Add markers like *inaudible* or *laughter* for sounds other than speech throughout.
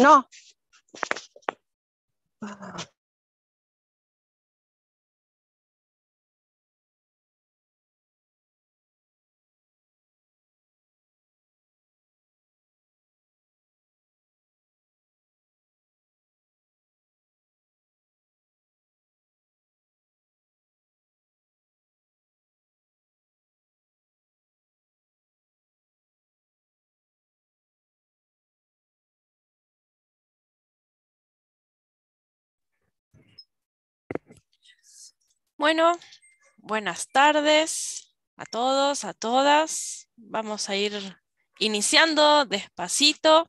No. Bueno, buenas tardes a todos, a todas. Vamos a ir iniciando despacito,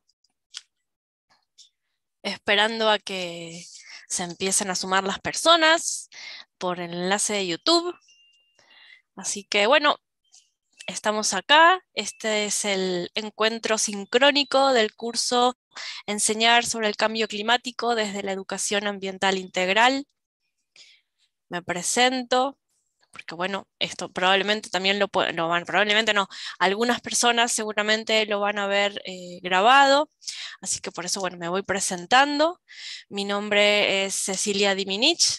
esperando a que se empiecen a sumar las personas por el enlace de YouTube. Así que bueno, estamos acá. Este es el encuentro sincrónico del curso Enseñar sobre el cambio climático desde la educación ambiental integral me presento, porque bueno, esto probablemente también lo, lo, van, probablemente no, algunas personas seguramente lo van a ver eh, grabado, así que por eso, bueno, me voy presentando. Mi nombre es Cecilia Diminich,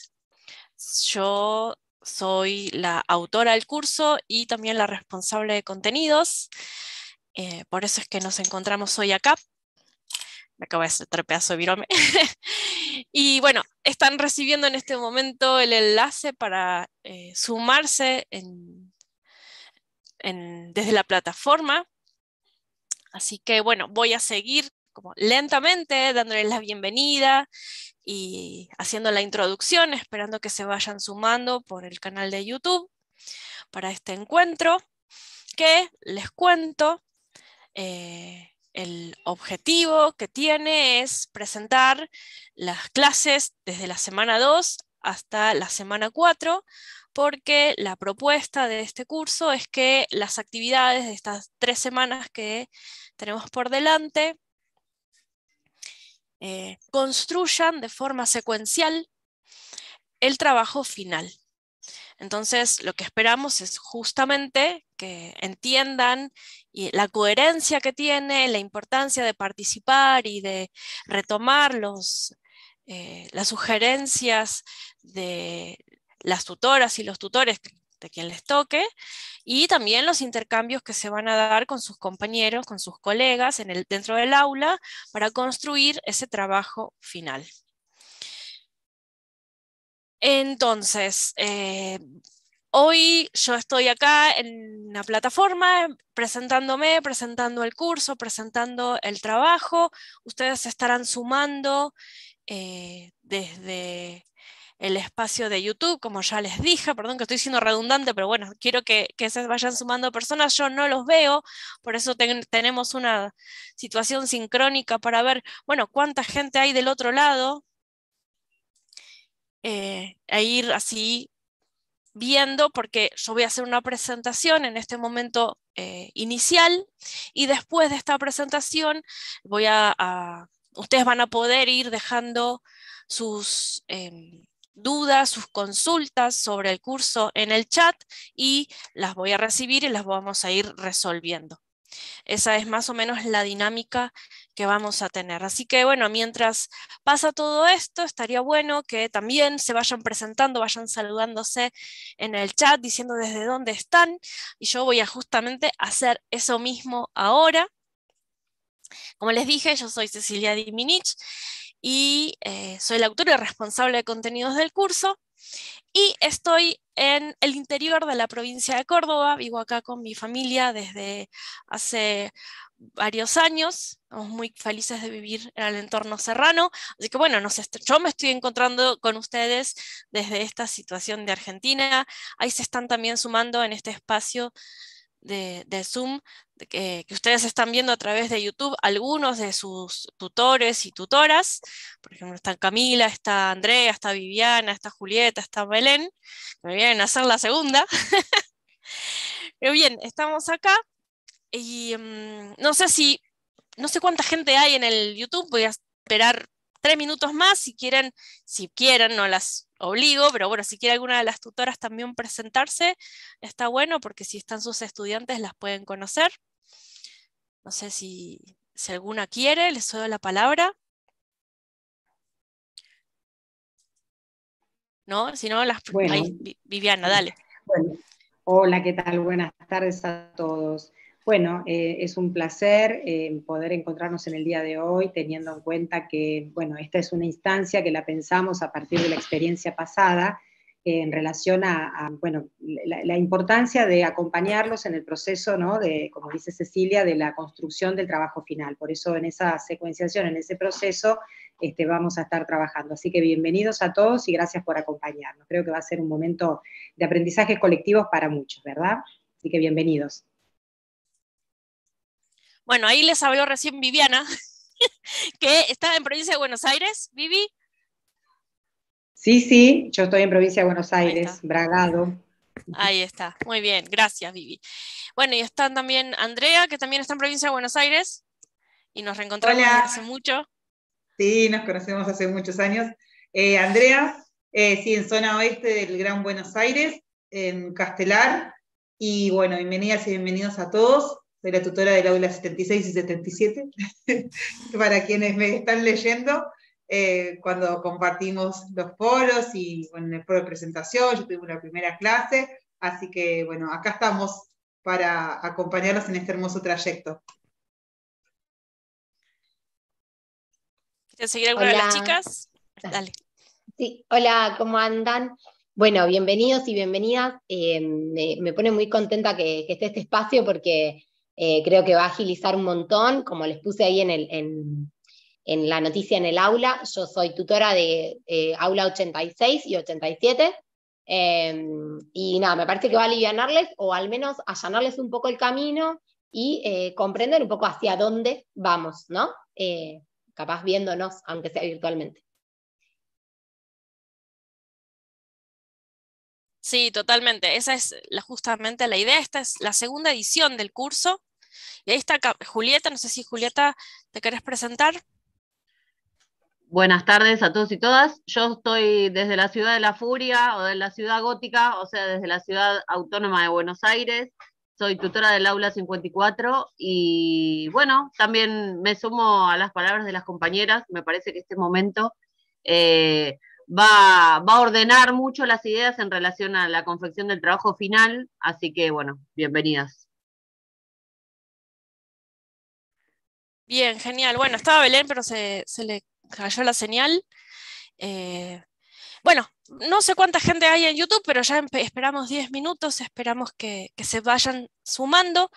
yo soy la autora del curso y también la responsable de contenidos, eh, por eso es que nos encontramos hoy acá me acaba de hacer de virome *laughs* y bueno, están recibiendo en este momento el enlace para eh, sumarse desde la plataforma. Así que bueno, voy a seguir como lentamente dándoles la bienvenida y haciendo la introducción, esperando que se vayan sumando por el canal de YouTube para este encuentro que les cuento. Eh, el objetivo que tiene es presentar las clases desde la semana 2 hasta la semana 4, porque la propuesta de este curso es que las actividades de estas tres semanas que tenemos por delante eh, construyan de forma secuencial el trabajo final. Entonces, lo que esperamos es justamente que entiendan y la coherencia que tiene, la importancia de participar y de retomar los, eh, las sugerencias de las tutoras y los tutores de quien les toque, y también los intercambios que se van a dar con sus compañeros, con sus colegas en el, dentro del aula para construir ese trabajo final. Entonces, eh, hoy yo estoy acá en la plataforma presentándome, presentando el curso, presentando el trabajo. Ustedes se estarán sumando eh, desde el espacio de YouTube, como ya les dije, perdón que estoy siendo redundante, pero bueno, quiero que, se vayan sumando personas, yo no los veo, por eso tenemos una situación sincrónica para ver, bueno, cuánta gente hay del otro lado, eh, e ir así viendo, porque yo voy a hacer una presentación en este momento eh, inicial y después de esta presentación voy a, ustedes van a poder ir dejando sus em, dudas, sus consultas sobre el curso en el chat y las voy a recibir y las vamos a ir resolviendo. Esa es más o menos la dinámica que vamos a tener. Así que bueno, mientras pasa todo esto, estaría bueno que también se vayan presentando, vayan saludándose en el chat, diciendo desde dónde están. Y yo voy a justamente hacer eso mismo ahora. Como les dije, yo soy Cecilia Diminich y eh, soy la autora y responsable de contenidos del curso. Y estoy en el interior de la provincia de Córdoba, vivo acá con mi familia desde hace varios años, estamos muy felices de vivir en el entorno serrano, así que bueno, nos yo me estoy encontrando con ustedes desde esta situación de Argentina, ahí se están también sumando en este espacio de Zoom este, que, ustedes están viendo a través de YouTube algunos de sus tutores y tutoras. Por ejemplo, está Camila, está Andrea, está Viviana, está Julieta, está Belén. Me vienen a hacer la segunda. *laughs* Pero bien, estamos acá y mm, no sé si, no sé cuánta gente hay en el YouTube. Voy a esperar tres minutos más si quieren, si quieren, no las obligo, pero bueno, si quiere alguna de las tutoras también presentarse, está bueno porque si están sus estudiantes las pueden conocer. No sé si, alguna quiere, les doy la palabra. ¿No? Si no, las... Bueno. Viviana, dale. Hola, ¿qué tal? Buenas tardes a todos. Bueno, eh, es un placer eh, poder encontrarnos en el día de hoy, teniendo en cuenta que, bueno, esta es una instancia que la pensamos a partir de la experiencia pasada en relación a, bueno, la, importancia de acompañarlos en el proceso, ¿no? de, como dice Cecilia, de la construcción del trabajo final. Por eso en esa secuenciación, en ese proceso, este, vamos a estar trabajando. Así que bienvenidos a todos y gracias por acompañarnos. Creo que va a ser un momento de aprendizajes colectivos para muchos, ¿verdad? Así que bienvenidos. Bueno, ahí les habló recién Viviana, *laughs* que está en provincia de Buenos Aires. Vivi, Sí, sí, yo estoy en provincia de Buenos Aires, Bragado. Ahí está, muy bien, gracias Vivi. Bueno, y está también Andrea, que también está en provincia de Buenos Aires, y nos reencontramos hace mucho. Sí, nos conocemos hace muchos años. Eh, Andrea, eh, sí, en zona oeste del Gran Buenos Aires, en Castelar, y bueno, bienvenidas y bienvenidos a todos. Soy la tutora del aula 76 y 77, *laughs* para quienes me están leyendo. Eh, cuando compartimos los foros y en el foro de presentación, yo tuve una primera clase, así que bueno, acá estamos para acompañarlos en este hermoso trayecto. ¿Quieres seguir alguna de las chicas? Dale. Sí, hola, ¿cómo andan? Bueno, bienvenidos y bienvenidas. Eh, me, pone muy contenta que, esté este espacio porque eh, creo que va a agilizar un montón, como les puse ahí en el, en la noticia en el aula. Yo soy tutora de eh, aula 86 y 87. Em, y nada, me parece que va a aliviarles o al menos allanarles un poco el camino y eh, comprender un poco hacia dónde vamos, ¿no? Eh, capaz viéndonos, aunque sea virtualmente. Sí, totalmente. Esa es justamente la idea. Esta es la segunda edición del curso. Y ahí está Julieta. No sé si Julieta te querés presentar. Buenas tardes a todos y todas. Yo estoy desde la ciudad de la Furia o de la ciudad gótica, o sea, desde la ciudad autónoma de Buenos Aires. Soy tutora del aula 54 y bueno, también me sumo a las palabras de las compañeras. Me parece que este momento eh, va, a ordenar mucho las ideas en relación a la confección del trabajo final. Así que bueno, bienvenidas. Bien, genial. Bueno, estaba Belén, pero se le cayó la señal. Eh, bueno, no sé cuánta gente hay en YouTube, pero ya esperamos 10 minutos, esperamos que, se vayan sumando.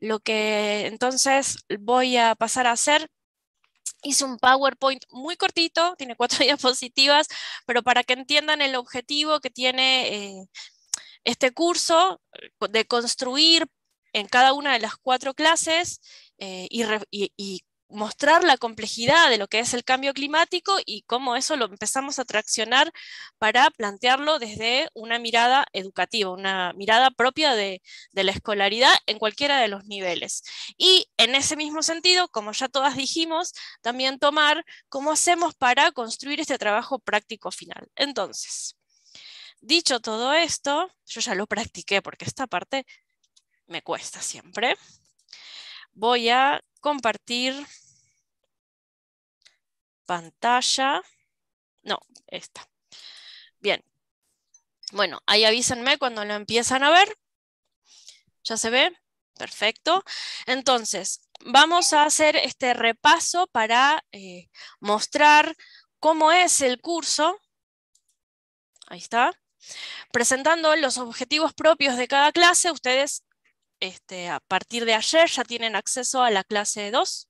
Lo que entonces voy a pasar a hacer, hice un PowerPoint muy cortito, tiene cuatro *laughs* diapositivas, pero para que entiendan el objetivo que tiene eh, este curso de construir en cada una de las cuatro clases eh, y, y mostrar la complejidad de lo que es el cambio climático y cómo eso lo empezamos a traccionar para plantearlo desde una mirada educativa, una mirada propia de, la escolaridad en cualquiera de los niveles. Y en ese mismo sentido, como ya todas dijimos, también tomar cómo hacemos para construir este trabajo práctico final. Entonces, dicho todo esto, yo ya lo practiqué porque esta parte me cuesta siempre. Voy a compartir pantalla. No, esta. Bien. Bueno, ahí avísenme cuando lo empiezan a ver. ¿Ya se ve? Perfecto. Entonces, vamos a hacer este repaso para eh, mostrar cómo es el curso. Ahí está. Presentando los objetivos propios de cada clase, ustedes este, a partir de ayer ya tienen acceso a la clase 2.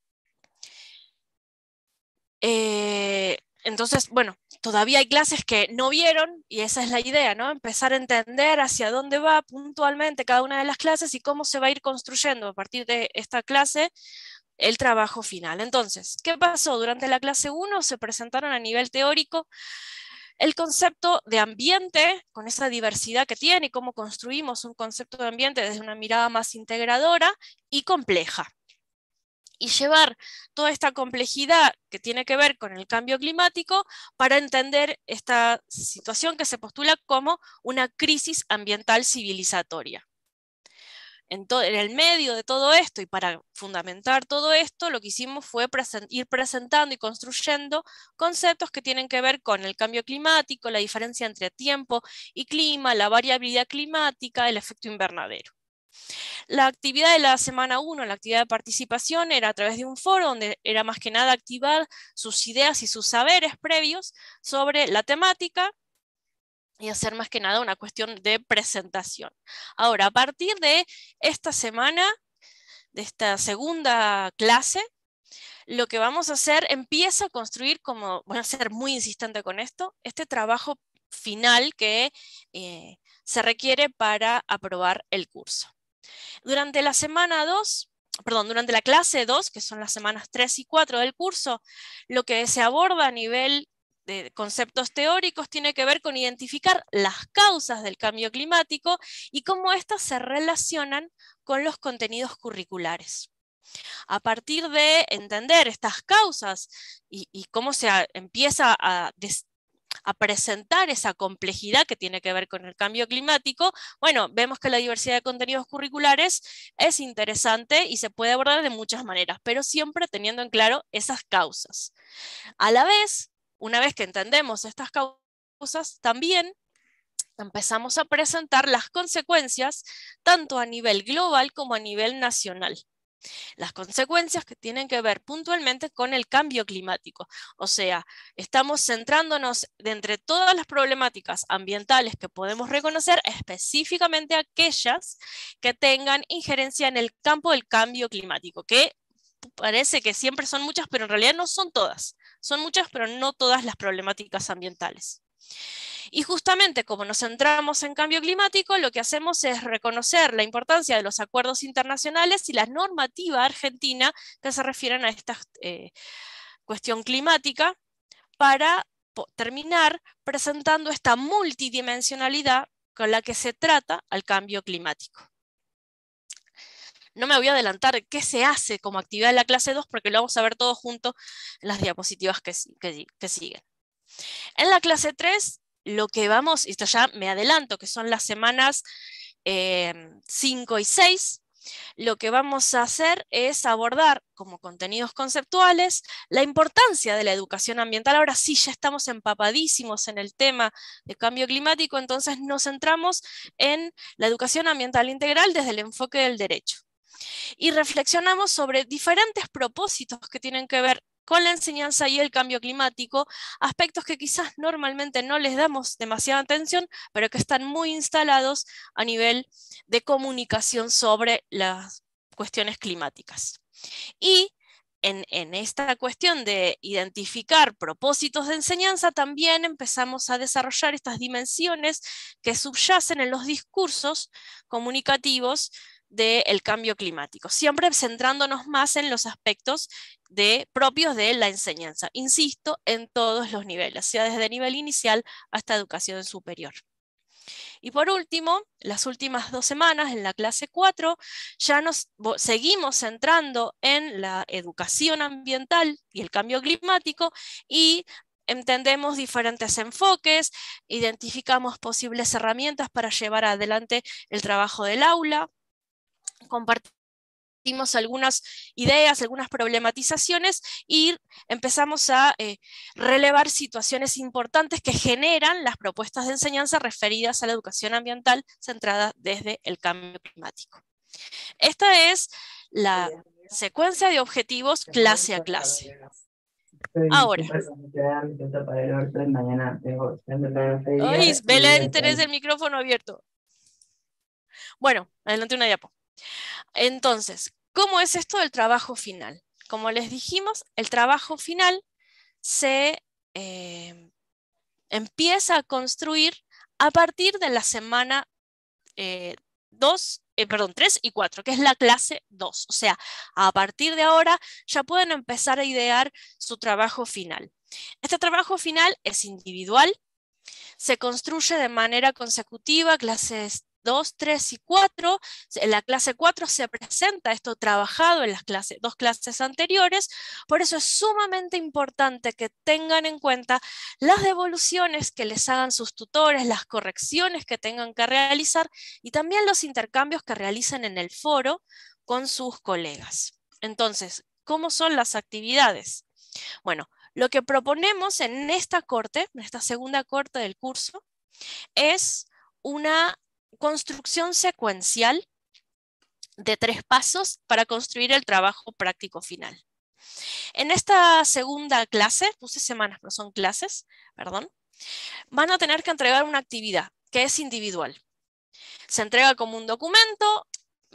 Eh, entonces, bueno, todavía hay clases que no vieron y esa es la idea, ¿no? Empezar a entender hacia dónde va puntualmente cada una de las clases y cómo se va a ir construyendo a partir de esta clase el trabajo final. Entonces, ¿qué pasó? Durante la clase 1 se presentaron a nivel teórico el concepto de ambiente, con esa diversidad que tiene y cómo construimos un concepto de ambiente desde una mirada más integradora y compleja y llevar toda esta complejidad que tiene que ver con el cambio climático para entender esta situación que se postula como una crisis ambiental civilizatoria. En, el medio de todo esto y para fundamentar todo esto, lo que hicimos fue ir presentando y construyendo conceptos que tienen que ver con el cambio climático, la diferencia entre tiempo y clima, la variabilidad climática, el efecto invernadero. La actividad de la semana 1, la actividad de participación, era a través de un foro donde era más que nada activar sus ideas y sus saberes previos sobre la temática y hacer más que nada una cuestión de presentación. Ahora, a partir de esta semana, de esta segunda clase, lo que vamos a hacer empieza a construir, como voy a ser muy insistente con esto, este trabajo final que eh, se requiere para aprobar el curso. Durante la semana 2, perdón, durante la clase 2, que son las semanas 3 y 4 del curso, lo que se aborda a nivel de conceptos teóricos tiene que ver con identificar las causas del cambio climático y cómo éstas se relacionan con los contenidos curriculares. A partir de entender estas causas y, cómo se empieza a a presentar esa complejidad que tiene que ver con el cambio climático, bueno, vemos que la diversidad de contenidos curriculares es interesante y se puede abordar de muchas maneras, pero siempre teniendo en claro esas causas. A la vez, una vez que entendemos estas causas, también empezamos a presentar las consecuencias tanto a nivel global como a nivel nacional. Las consecuencias que tienen que ver puntualmente con el cambio climático. O sea, estamos centrándonos de entre todas las problemáticas ambientales que podemos reconocer, específicamente aquellas que tengan injerencia en el campo del cambio climático, que parece que siempre son muchas, pero en realidad no son todas. Son muchas, pero no todas las problemáticas ambientales. Y justamente como nos centramos en cambio climático, lo que hacemos es reconocer la importancia de los acuerdos internacionales y la normativa argentina que se refieren a esta eh, cuestión climática para terminar presentando esta multidimensionalidad con la que se trata al cambio climático. No me voy a adelantar qué se hace como actividad de la clase 2 porque lo vamos a ver todo junto en las diapositivas que siguen. En la clase 3, lo que vamos, y esto ya me adelanto, que son las semanas 5 eh, y 6, lo que vamos a hacer es abordar como contenidos conceptuales la importancia de la educación ambiental. Ahora sí, ya estamos empapadísimos en el tema de cambio climático, entonces nos centramos en la educación ambiental integral desde el enfoque del derecho. Y reflexionamos sobre diferentes propósitos que tienen que ver con la enseñanza y el cambio climático, aspectos que quizás normalmente no les damos demasiada atención, pero que están muy instalados a nivel de comunicación sobre las cuestiones climáticas. Y en, esta cuestión de identificar propósitos de enseñanza, también empezamos a desarrollar estas dimensiones que subyacen en los discursos comunicativos del cambio climático, siempre centrándonos más en los aspectos propios de la enseñanza, insisto, en todos los niveles, sea desde nivel inicial hasta educación superior. Y por último, las últimas dos semanas en la clase 4 ya nos seguimos centrando en la educación ambiental y el cambio climático y entendemos diferentes enfoques, identificamos posibles herramientas para llevar adelante el trabajo del aula, compartimos algunas ideas, algunas problematizaciones y empezamos a eh, relevar situaciones importantes que generan las propuestas de enseñanza referidas a la educación ambiental centrada desde el cambio climático. Esta es la secuencia de objetivos clase a clase. Ahora. el micrófono abierto. Bueno, adelante una diapo. Entonces, ¿cómo es esto del trabajo final? Como les dijimos, el trabajo final se eh, empieza a construir a partir de la semana 2, eh, eh, perdón, 3 y 4, que es la clase 2. O sea, a partir de ahora ya pueden empezar a idear su trabajo final. Este trabajo final es individual, se construye de manera consecutiva, clases dos, tres y cuatro, En la clase 4 se presenta esto trabajado en las clases, dos clases anteriores. Por eso es sumamente importante que tengan en cuenta las devoluciones que les hagan sus tutores, las correcciones que tengan que realizar y también los intercambios que realicen en el foro con sus colegas. Entonces, ¿cómo son las actividades? Bueno, lo que proponemos en esta corte, en esta segunda corte del curso, es una construcción secuencial de tres pasos para construir el trabajo práctico final. En esta segunda clase, puse semanas, pero son clases, perdón, van a tener que entregar una actividad que es individual. Se entrega como un documento,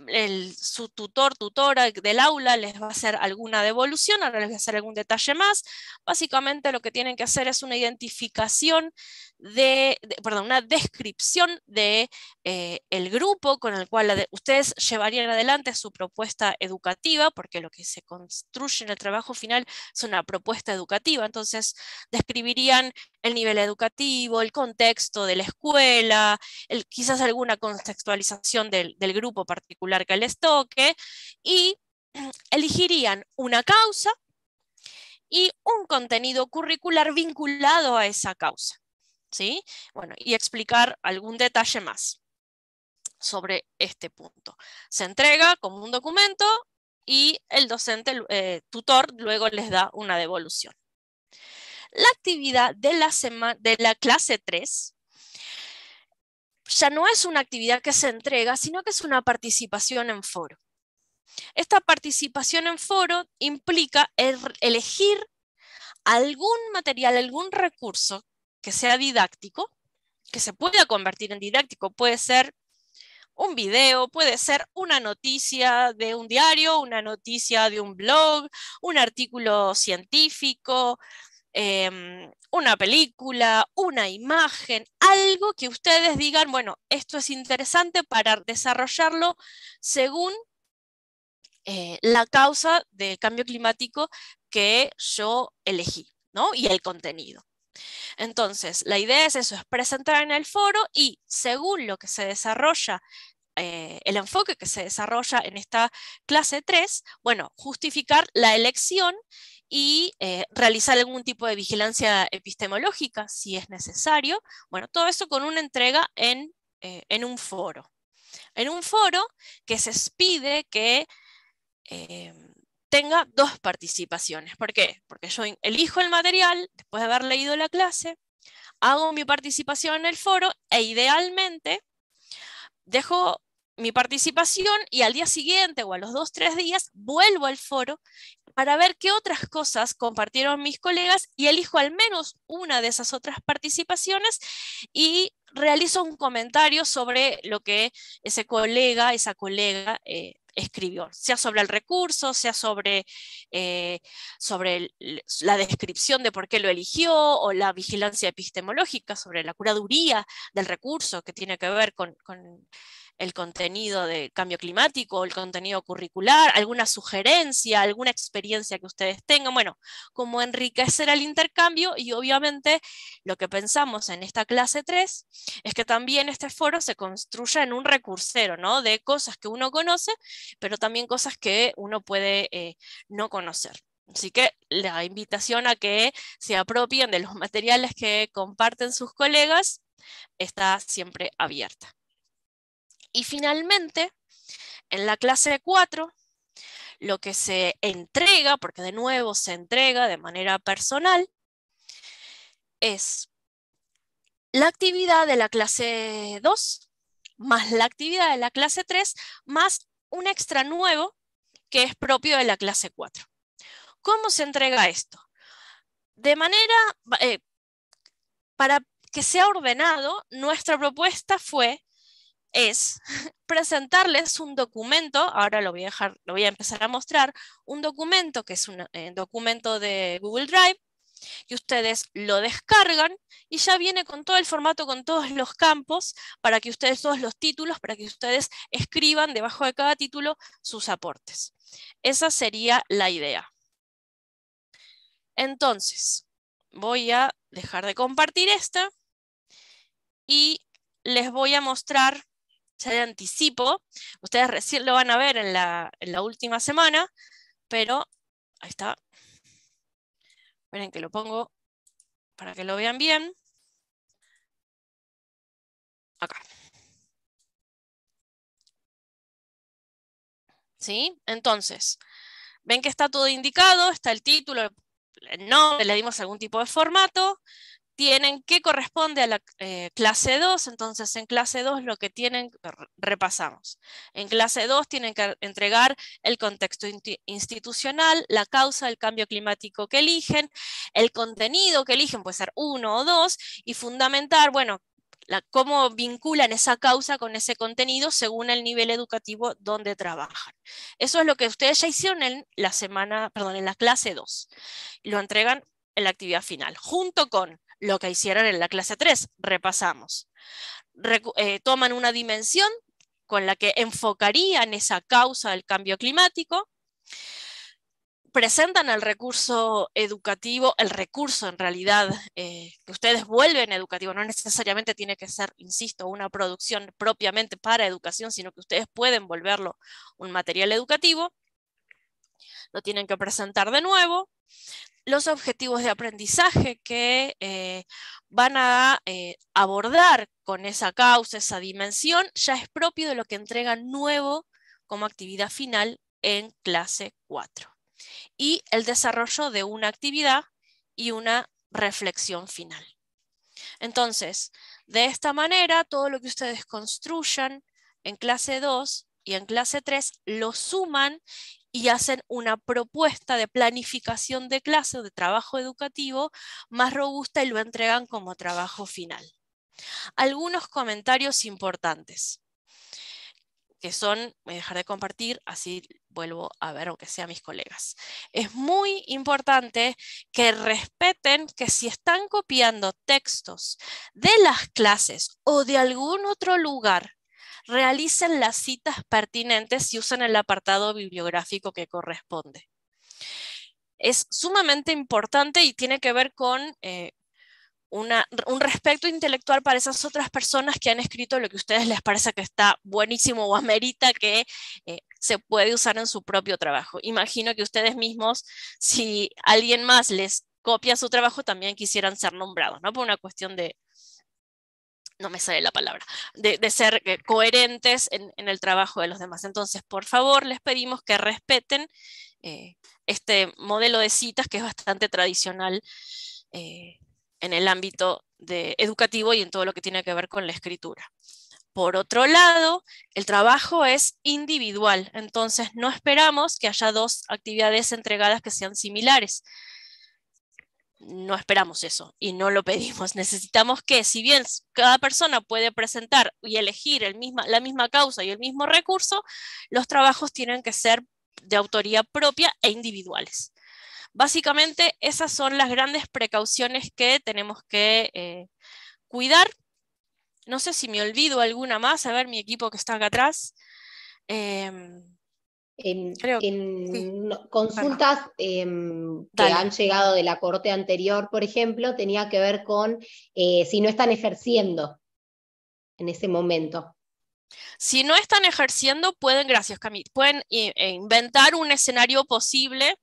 el, su tutor, tutora del aula les va a hacer alguna devolución, ahora les voy a hacer algún detalle más. Básicamente lo que tienen que hacer es una identificación de, perdón, una descripción de eh, el grupo con el cual ustedes llevarían adelante su propuesta educativa, porque lo que se construye en el trabajo final es una propuesta educativa, entonces describirían el nivel educativo, el contexto de la escuela, el, quizás alguna contextualización del grupo particular que les toque y *clears throat* elegirían una causa y un contenido curricular vinculado a esa causa. ¿sí? y explicar algún detalle más sobre este punto. Se entrega como un documento y el docente eh, tutor luego les da una devolución. La actividad de la, semana de la clase 3 ya no es una actividad que se entrega, sino que es una participación en foro. Esta participación en foro implica elegir algún material, algún recurso que sea didáctico, que se pueda convertir en didáctico. Puede ser un video, puede ser una noticia de un diario, una noticia de un blog, un artículo científico, Em, una película, una imagen, algo que ustedes digan, bueno, esto es interesante para desarrollarlo según eh, la causa del cambio climático que yo elegí, ¿no? Y el contenido. Entonces, la idea es eso, es presentar en el foro y según lo que se desarrolla eh, el enfoque que se desarrolla en esta clase 3, bueno, justificar la elección y eh, realizar algún tipo de vigilancia epistemológica si es necesario. Bueno, todo eso con una entrega eh, en, un foro. En un foro que se pide que eh, tenga dos participaciones. ¿Por qué? Porque yo elijo el material después de haber leído la clase, hago mi participación en el foro e idealmente dejo mi participación y al día siguiente o a los dos, tres días vuelvo al foro para ver qué otras cosas compartieron mis colegas y elijo al menos una de esas otras participaciones y realizo un comentario sobre lo que ese colega, esa colega eh, escribió, sea sobre el recurso, sea sobre, eh, sobre la descripción de por qué lo eligió o la vigilancia epistemológica, sobre la curaduría del recurso que tiene que ver con el contenido de cambio climático, el contenido curricular, alguna sugerencia, alguna experiencia que ustedes tengan, bueno, como enriquecer el intercambio y obviamente lo que pensamos en esta clase 3 es que también este foro se construya en un recursero, ¿no? De cosas que uno conoce, pero también cosas que uno puede eh, no conocer. Así que la invitación a que se apropien de los materiales que comparten sus colegas está siempre abierta. Y finalmente, en la clase 4, lo que se entrega, porque de nuevo se entrega de manera personal, es la actividad de la clase 2 más la actividad de la clase 3 más un extra nuevo que es propio de la clase 4. ¿Cómo se entrega esto? De manera, eh, para que sea ordenado, nuestra propuesta fue es *laughs* presentarles un documento, ahora lo voy a dejar, lo voy a empezar a mostrar, un documento que es un eh, documento de Google Drive, que ustedes lo descargan y ya viene con todo el formato, con todos los campos, para que ustedes, todos los títulos, para que ustedes escriban debajo de cada título sus aportes. Esa sería la idea. Entonces, voy a dejar de compartir esta y les voy a mostrar ya de anticipo. Ustedes recién lo van a ver en la, en la última semana, pero ahí está. Miren que lo pongo para que lo vean bien. Acá. ¿Sí? Entonces, ven que está todo indicado, está el título, el nombre, le dimos algún tipo de formato, tienen que corresponde a la eh, clase 2, entonces en clase 2 lo que tienen, repasamos. En clase 2 tienen que entregar el contexto institucional, la causa del cambio climático que eligen, el contenido que eligen, puede ser uno o dos, y fundamentar, bueno, cómo vinculan esa causa con ese contenido según el nivel educativo donde trabajan. Eso es lo que ustedes ya hicieron en la semana, perdón, en la clase 2. Lo entregan en la actividad final, junto con lo que hicieron en la clase 3. Repasamos. Eh, toman una dimensión con la que enfocarían esa causa del cambio climático, presentan el recurso educativo, el recurso en realidad eh, que ustedes vuelven educativo, no necesariamente tiene que ser, insisto, una producción propiamente para educación, sino que ustedes pueden volverlo un material educativo, lo tienen que presentar de nuevo, los objetivos de aprendizaje que eh, van a eh, abordar con esa causa, esa dimensión, ya es propio de lo que entregan nuevo como actividad final en clase 4. Y el desarrollo de una actividad y una reflexión final. Entonces, de esta manera, todo lo que ustedes construyan en clase 2 y en clase 3 lo suman y hacen una propuesta de planificación de clase o de trabajo educativo más robusta y lo entregan como trabajo final. Algunos comentarios importantes que son, me a dejar de compartir, así vuelvo a ver, aunque sea mis colegas. Es muy importante que respeten que si están copiando textos de las clases o de algún otro lugar realicen las citas pertinentes y usen el apartado bibliográfico que corresponde. Es sumamente importante y tiene que ver con eh, un respeto intelectual para esas otras personas que han escrito lo que a ustedes les parece que está buenísimo o amerita que eh, se puede usar en su propio trabajo. Imagino que ustedes mismos, si alguien más les copia su trabajo, también quisieran ser nombrados, ¿no? Por una cuestión de, no me sale la palabra, de, ser eh, coherentes en, el trabajo de los demás. Entonces, por favor, les pedimos que respeten eh, este modelo de citas que es bastante tradicional eh, en el ámbito de, educativo y en todo lo que tiene que ver con la escritura. Por otro lado, el trabajo es individual, entonces no esperamos que haya dos actividades entregadas que sean similares no esperamos eso y no lo pedimos. *laughs* Necesitamos que, si bien cada persona puede presentar y elegir el misma, la misma causa y el mismo recurso, los trabajos tienen que ser de autoría propia e individuales. Básicamente, esas son las grandes precauciones que tenemos que eh, cuidar. No sé si me olvido alguna más, a ver mi equipo que está acá atrás. Em, en, consultas em, que han llegado de la corte anterior, por ejemplo, tenía que ver con eh, si no están ejerciendo en ese momento. Si no están ejerciendo, pueden, gracias Camille, pueden eh, eh, inventar un escenario posible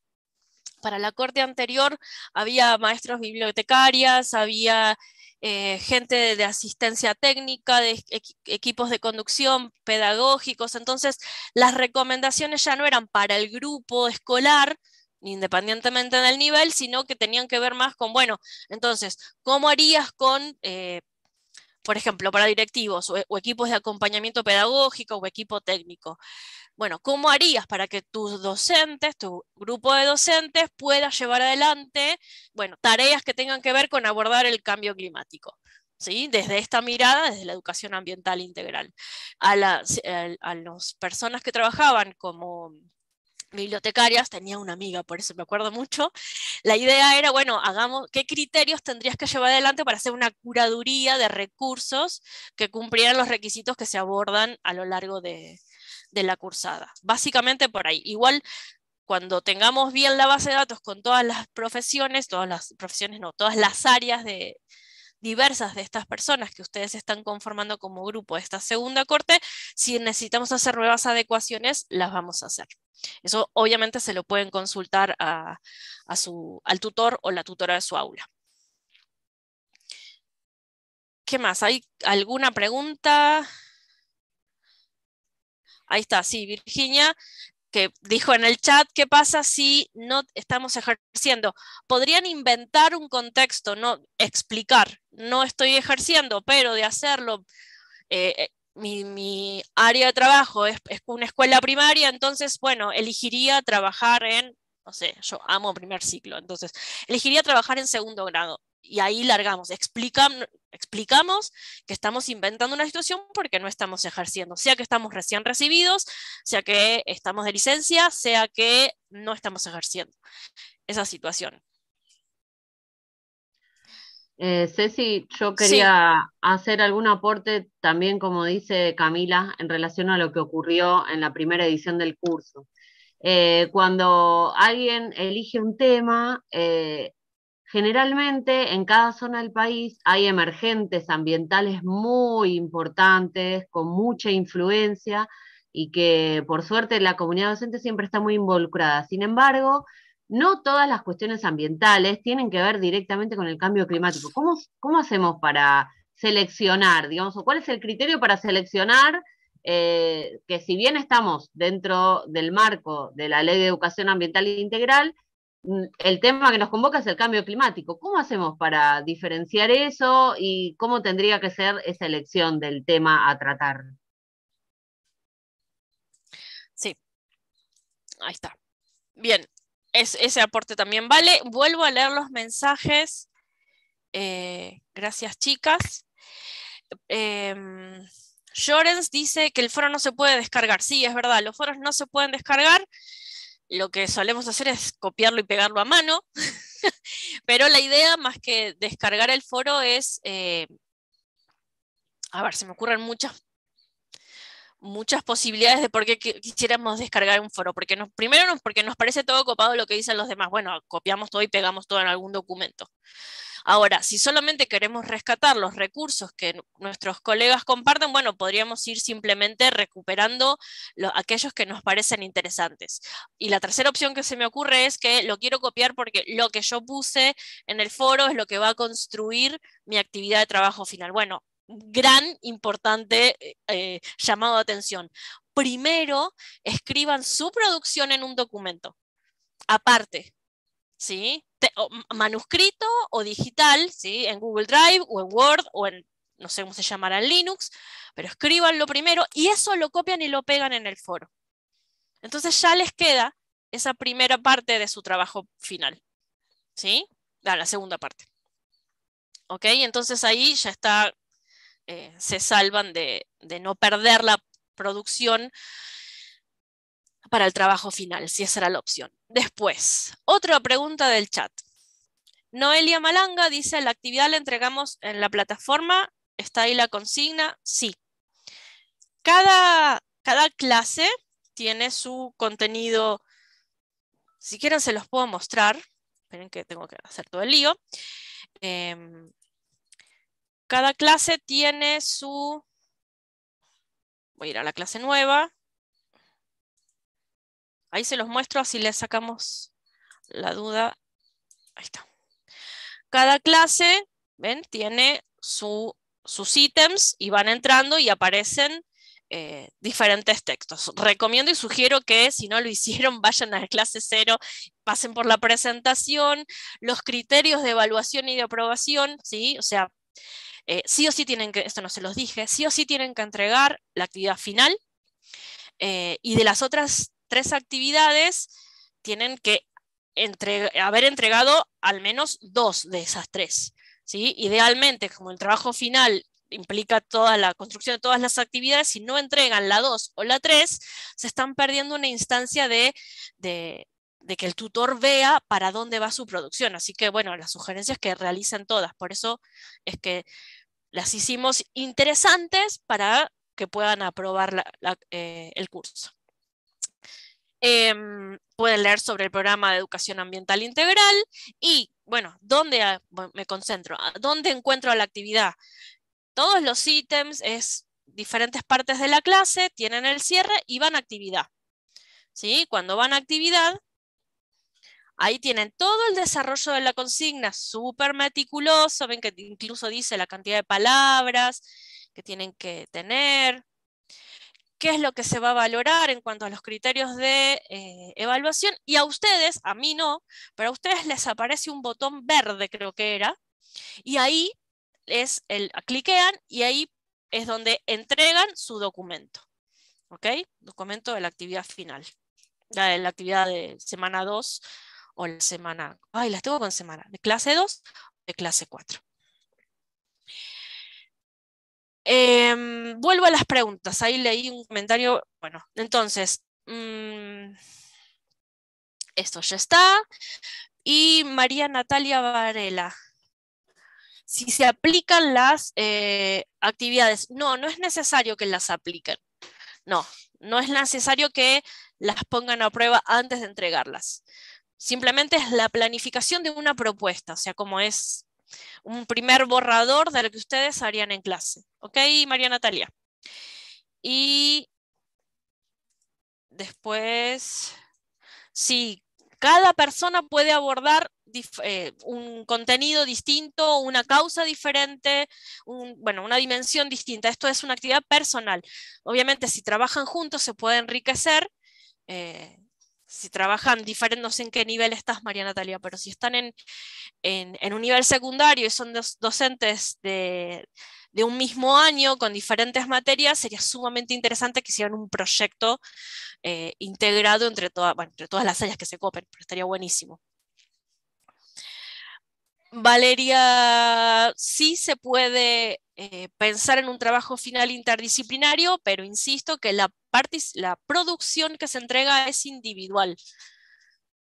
para la corte anterior había maestros bibliotecarias, había eh, gente de asistencia técnica, de equipos de conducción, pedagógicos. Entonces, las recomendaciones ya no eran para el grupo escolar, independientemente del nivel, sino que tenían que ver más con, bueno, entonces, ¿cómo harías con... Eh, por ejemplo, para directivos o, equipos de acompañamiento pedagógico o equipo técnico. Bueno, ¿cómo harías para que tus docentes, tu grupo de docentes, pueda llevar adelante, bueno, tareas que tengan que ver con abordar el cambio climático? ¿Sí? Desde esta mirada, desde la educación ambiental integral. A, las, a personas que trabajaban como bibliotecarias, tenía una amiga, por eso me acuerdo mucho, la idea era, bueno, hagamos, ¿qué criterios tendrías que llevar adelante para hacer una curaduría de recursos que cumplieran los requisitos que se abordan a lo largo de, de la cursada. Básicamente por ahí. Igual cuando tengamos bien la base de datos con todas las profesiones, todas las profesiones no, todas las áreas de, diversas de estas personas que ustedes están conformando como grupo de esta segunda corte, si necesitamos hacer nuevas adecuaciones, las vamos a hacer. Eso obviamente se lo pueden consultar a, su, al tutor o la tutora de su aula. ¿Qué más? ¿Hay alguna pregunta? Ahí está, sí, Virginia, que dijo en el chat, ¿qué pasa si no estamos ejerciendo? Podrían inventar un contexto, no explicar, no estoy ejerciendo, pero de hacerlo, eh, eh, mi, área de trabajo es, una escuela primaria, entonces, bueno, elegiría trabajar en, no sé, yo amo primer ciclo, entonces, elegiría trabajar en segundo grado y ahí largamos, explicamos que estamos inventando una situación porque no estamos ejerciendo, sea que estamos recién recibidos, sea que estamos de licencia, sea que no estamos ejerciendo esa situación. Eh, Ceci, yo quería hacer algún aporte también, como dice Camila, en relación a lo que ocurrió en la primera edición del curso. Eh, cuando alguien elige un tema, eh, Generalmente en cada zona del país hay emergentes ambientales muy importantes, con mucha influencia y que por suerte la comunidad docente siempre está muy involucrada. Sin embargo, no todas las cuestiones ambientales tienen que ver directamente con el cambio climático. ¿Cómo, hacemos para seleccionar, digamos, o cuál es el criterio para seleccionar eh, que si bien estamos dentro del marco de la Ley de Educación Ambiental Integral, el tema que nos convoca es el cambio climático. ¿Cómo hacemos para diferenciar eso y cómo tendría que ser esa elección del tema a tratar? Sí, ahí está. Bien, ese aporte también vale. Vuelvo a leer los mensajes. Eh, gracias, chicas. Eh, dice que el foro no se puede descargar. Sí, es verdad, los foros no se pueden descargar lo que solemos hacer es copiarlo y pegarlo a mano, *laughs* pero la idea más que descargar el foro es, eh, a ver, se me ocurren muchas, muchas posibilidades de por qué quisiéramos descargar un foro, porque nos, primero porque nos parece todo copado lo que dicen los demás, bueno, copiamos todo y pegamos todo en algún documento. Ahora, si solamente queremos rescatar los recursos que nuestros colegas comparten, bueno, podríamos ir simplemente recuperando aquellos que nos parecen interesantes. Y la tercera opción que se me ocurre es que lo quiero copiar porque lo que yo puse en el foro es lo que va a construir mi actividad de trabajo final. Bueno, gran, importante eh, eh, llamado de atención. Primero, escriban su producción en un documento, aparte, ¿sí? manuscrito o digital, ¿sí? en Google Drive o en Word o en, no sé cómo se llamará en Linux, pero lo primero y eso lo copian y lo pegan en el foro. Entonces ya les queda esa primera parte de su trabajo final. ¿Sí? Ah, la segunda parte. ¿Ok? Entonces ahí ya está, eh, se salvan de, de no perder la producción para el trabajo final, si esa era la opción. Después, otra pregunta del chat. Noelia Malanga dice, la actividad la entregamos en la plataforma, está ahí la consigna, sí. Cada, clase tiene su contenido, si quieren se los puedo mostrar, esperen que tengo que hacer todo el lío. Em, cada clase tiene su, voy a ir a la clase nueva, Ahí se los muestro, así les sacamos la duda. Ahí está. Cada clase, ven, tiene sus ítems y van entrando y aparecen eh, diferentes textos. Recomiendo y sugiero que si no lo *laughs* hicieron, vayan a la clase cero, pasen por la presentación, los criterios de evaluación y de aprobación, ¿sí? O sea, eh, sí o sí tienen que, esto no se los dije, sí o sí tienen que entregar la actividad final eh, y de las otras tres actividades, tienen que entre, haber entregado al menos dos de esas tres. ¿sí? Idealmente, como el trabajo final implica toda la construcción de todas las actividades, si no entregan la dos o la tres, se están perdiendo una instancia de, que el tutor vea para dónde va su producción. Así que, bueno, las sugerencias que realicen todas, por eso es que las hicimos interesantes para que puedan aprobar eh, el curso. Em, pueden leer sobre el programa de educación ambiental integral y, bueno, ¿dónde me concentro? ¿Dónde encuentro la actividad? Todos los ítems es diferentes partes de la clase, tienen el cierre y van a actividad. ¿Sí? Cuando van a actividad, Ahí tienen todo el desarrollo de la consigna, súper meticuloso, ven que incluso dice la cantidad de palabras que tienen que tener qué es lo que se va a valorar en cuanto a los criterios de eh, evaluación y a ustedes, a mí no, pero a ustedes les aparece un botón verde creo que era y ahí es el, cliquean y ahí es donde entregan su documento. ¿Ok? Documento de la actividad final. La de la actividad de semana 2 o la semana, ay, las tengo con semana, de clase 2 de clase 4. Em, vuelvo a las preguntas. Ahí leí un comentario. Bueno, entonces, mm, esto ya está. Y María Natalia Varela. Si se aplican las eh, actividades, no, no es necesario que las apliquen. No, no es necesario que las pongan a prueba antes de entregarlas. Simplemente es la planificación de una propuesta, o sea, como es un primer borrador de lo que ustedes harían en clase. ¿Ok, María Natalia? Y después, sí, cada persona puede abordar eh, un contenido distinto, una causa diferente, bueno, una dimensión distinta. Esto es una actividad personal. Obviamente, si trabajan juntos, se puede enriquecer. Eh, si trabajan diferentes, no sé en qué nivel estás, María Natalia, pero si están en, un nivel secundario y son docentes de, un mismo año con diferentes materias, sería sumamente interesante que hicieran un proyecto eh, integrado entre, entre todas las áreas que se copen, pero estaría buenísimo. Valeria, sí se puede eh, pensar en un trabajo final interdisciplinario, pero insisto que la, la producción que se entrega es individual.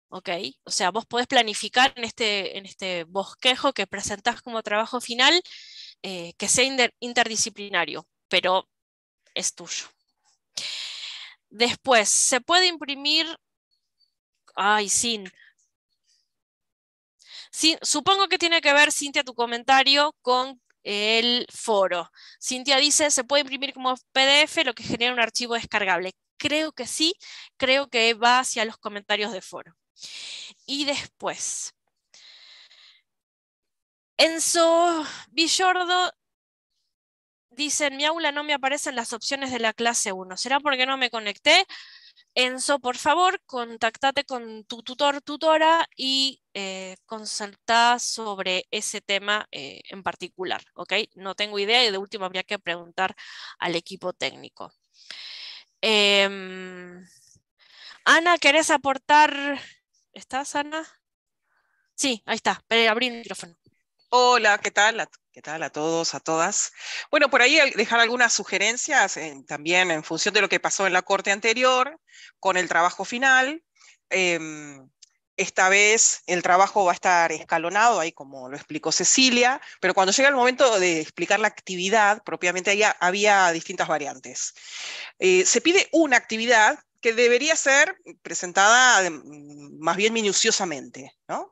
¿ok? O sea, vos podés planificar en este, en este bosquejo que presentás como trabajo final eh, que sea interdisciplinario, pero es tuyo. Después, se puede imprimir, ay, sin... sin supongo que tiene que ver, Cintia, tu comentario con el foro. Cintia dice, ¿se puede imprimir como PDF lo que genera un archivo descargable? Creo que sí, creo que va hacia los comentarios de foro. Y después, Enzo Villordo dice, en mi aula no me aparecen las opciones de la clase 1. ¿Será porque no me conecté? Enzo, por favor, contactate con tu tutor, tutora y eh, consulta sobre ese tema eh, en particular, ¿ok? No tengo idea y de último habría que preguntar al equipo técnico. Em, Ana, ¿querés aportar? ¿Estás, Ana? Sí, ahí está, abrí el micrófono. Hola, ¿qué tal? ¿Qué tal a todos, a todas? Bueno, por ahí eh, dejar algunas sugerencias también en función de lo que pasó en la corte anterior con el trabajo final. Em, esta vez el trabajo va a estar escalonado, ahí como lo explicó Cecilia, pero cuando llega el momento de explicar la actividad, propiamente ahí había distintas variantes. Eh, se pide una actividad que debería ser presentada más bien minuciosamente, ¿no?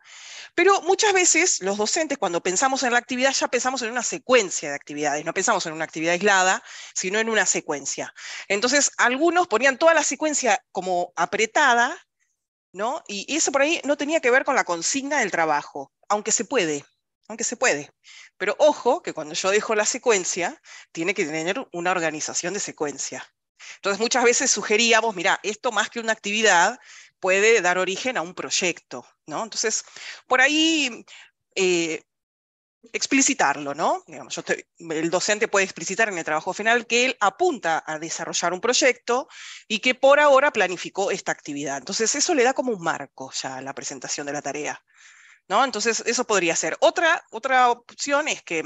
Pero muchas veces los docentes, cuando pensamos en la actividad, ya pensamos en una secuencia de actividades, no pensamos en una actividad aislada, sino en una secuencia. Entonces, algunos ponían toda la secuencia como apretada, ¿no? Y eso por ahí no tenía que ver con la consigna del trabajo, aunque se puede, aunque se puede. Pero ojo que cuando yo dejo la secuencia, tiene que tener una organización de secuencia. Entonces, muchas veces sugeríamos, mira, esto más que una actividad puede dar origen a un proyecto, ¿no? Entonces, por ahí eh, explicitarlo, ¿no? el docente puede explicitar en el trabajo final que él apunta a desarrollar un proyecto y que por ahora planificó esta actividad. Entonces, eso le da como un marco ya a la presentación de la tarea, ¿no? Entonces, eso podría ser. Otra, otra opción es que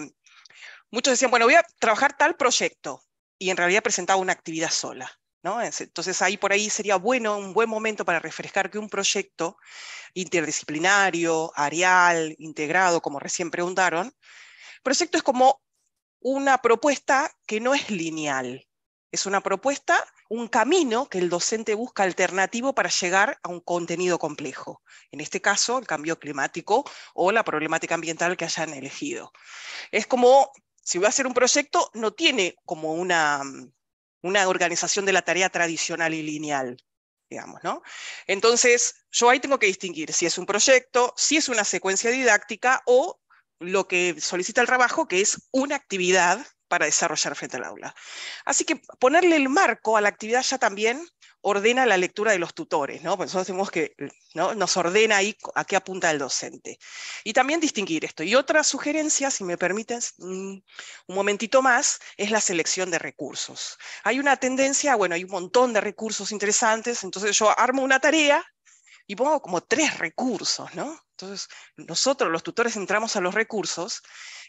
muchos decían, bueno, voy a trabajar tal proyecto y en realidad presentaba una actividad sola. ¿no? Entonces ahí por ahí sería bueno, un buen momento para refrescar que un proyecto interdisciplinario, areal, integrado, como recién preguntaron, proyecto es como una propuesta que no es lineal, es una propuesta, un camino que el docente busca alternativo para llegar a un contenido complejo. En este caso, el cambio climático o la problemática ambiental que hayan elegido. Es como si va a hacer un proyecto, no tiene como una, mm, una organización de la tarea tradicional y lineal, digamos, ¿no? Entonces, yo ahí tengo que distinguir si es un proyecto, si es una secuencia didáctica o lo que solicita el trabajo, que es una actividad para desarrollar frente al aula. Así que ponerle el marco a la actividad ya también ordena la lectura de los tutores, ¿no? nosotros tenemos que, ¿no? Nos ordena ahí a qué apunta el docente. Y también distinguir esto. Y otra sugerencia, si me permiten mm, un momentito más, es la selección de recursos. Hay una tendencia, bueno, hay un montón de recursos interesantes, entonces yo armo una tarea y pongo como tres recursos, ¿no? Entonces, nosotros los tutores entramos a los recursos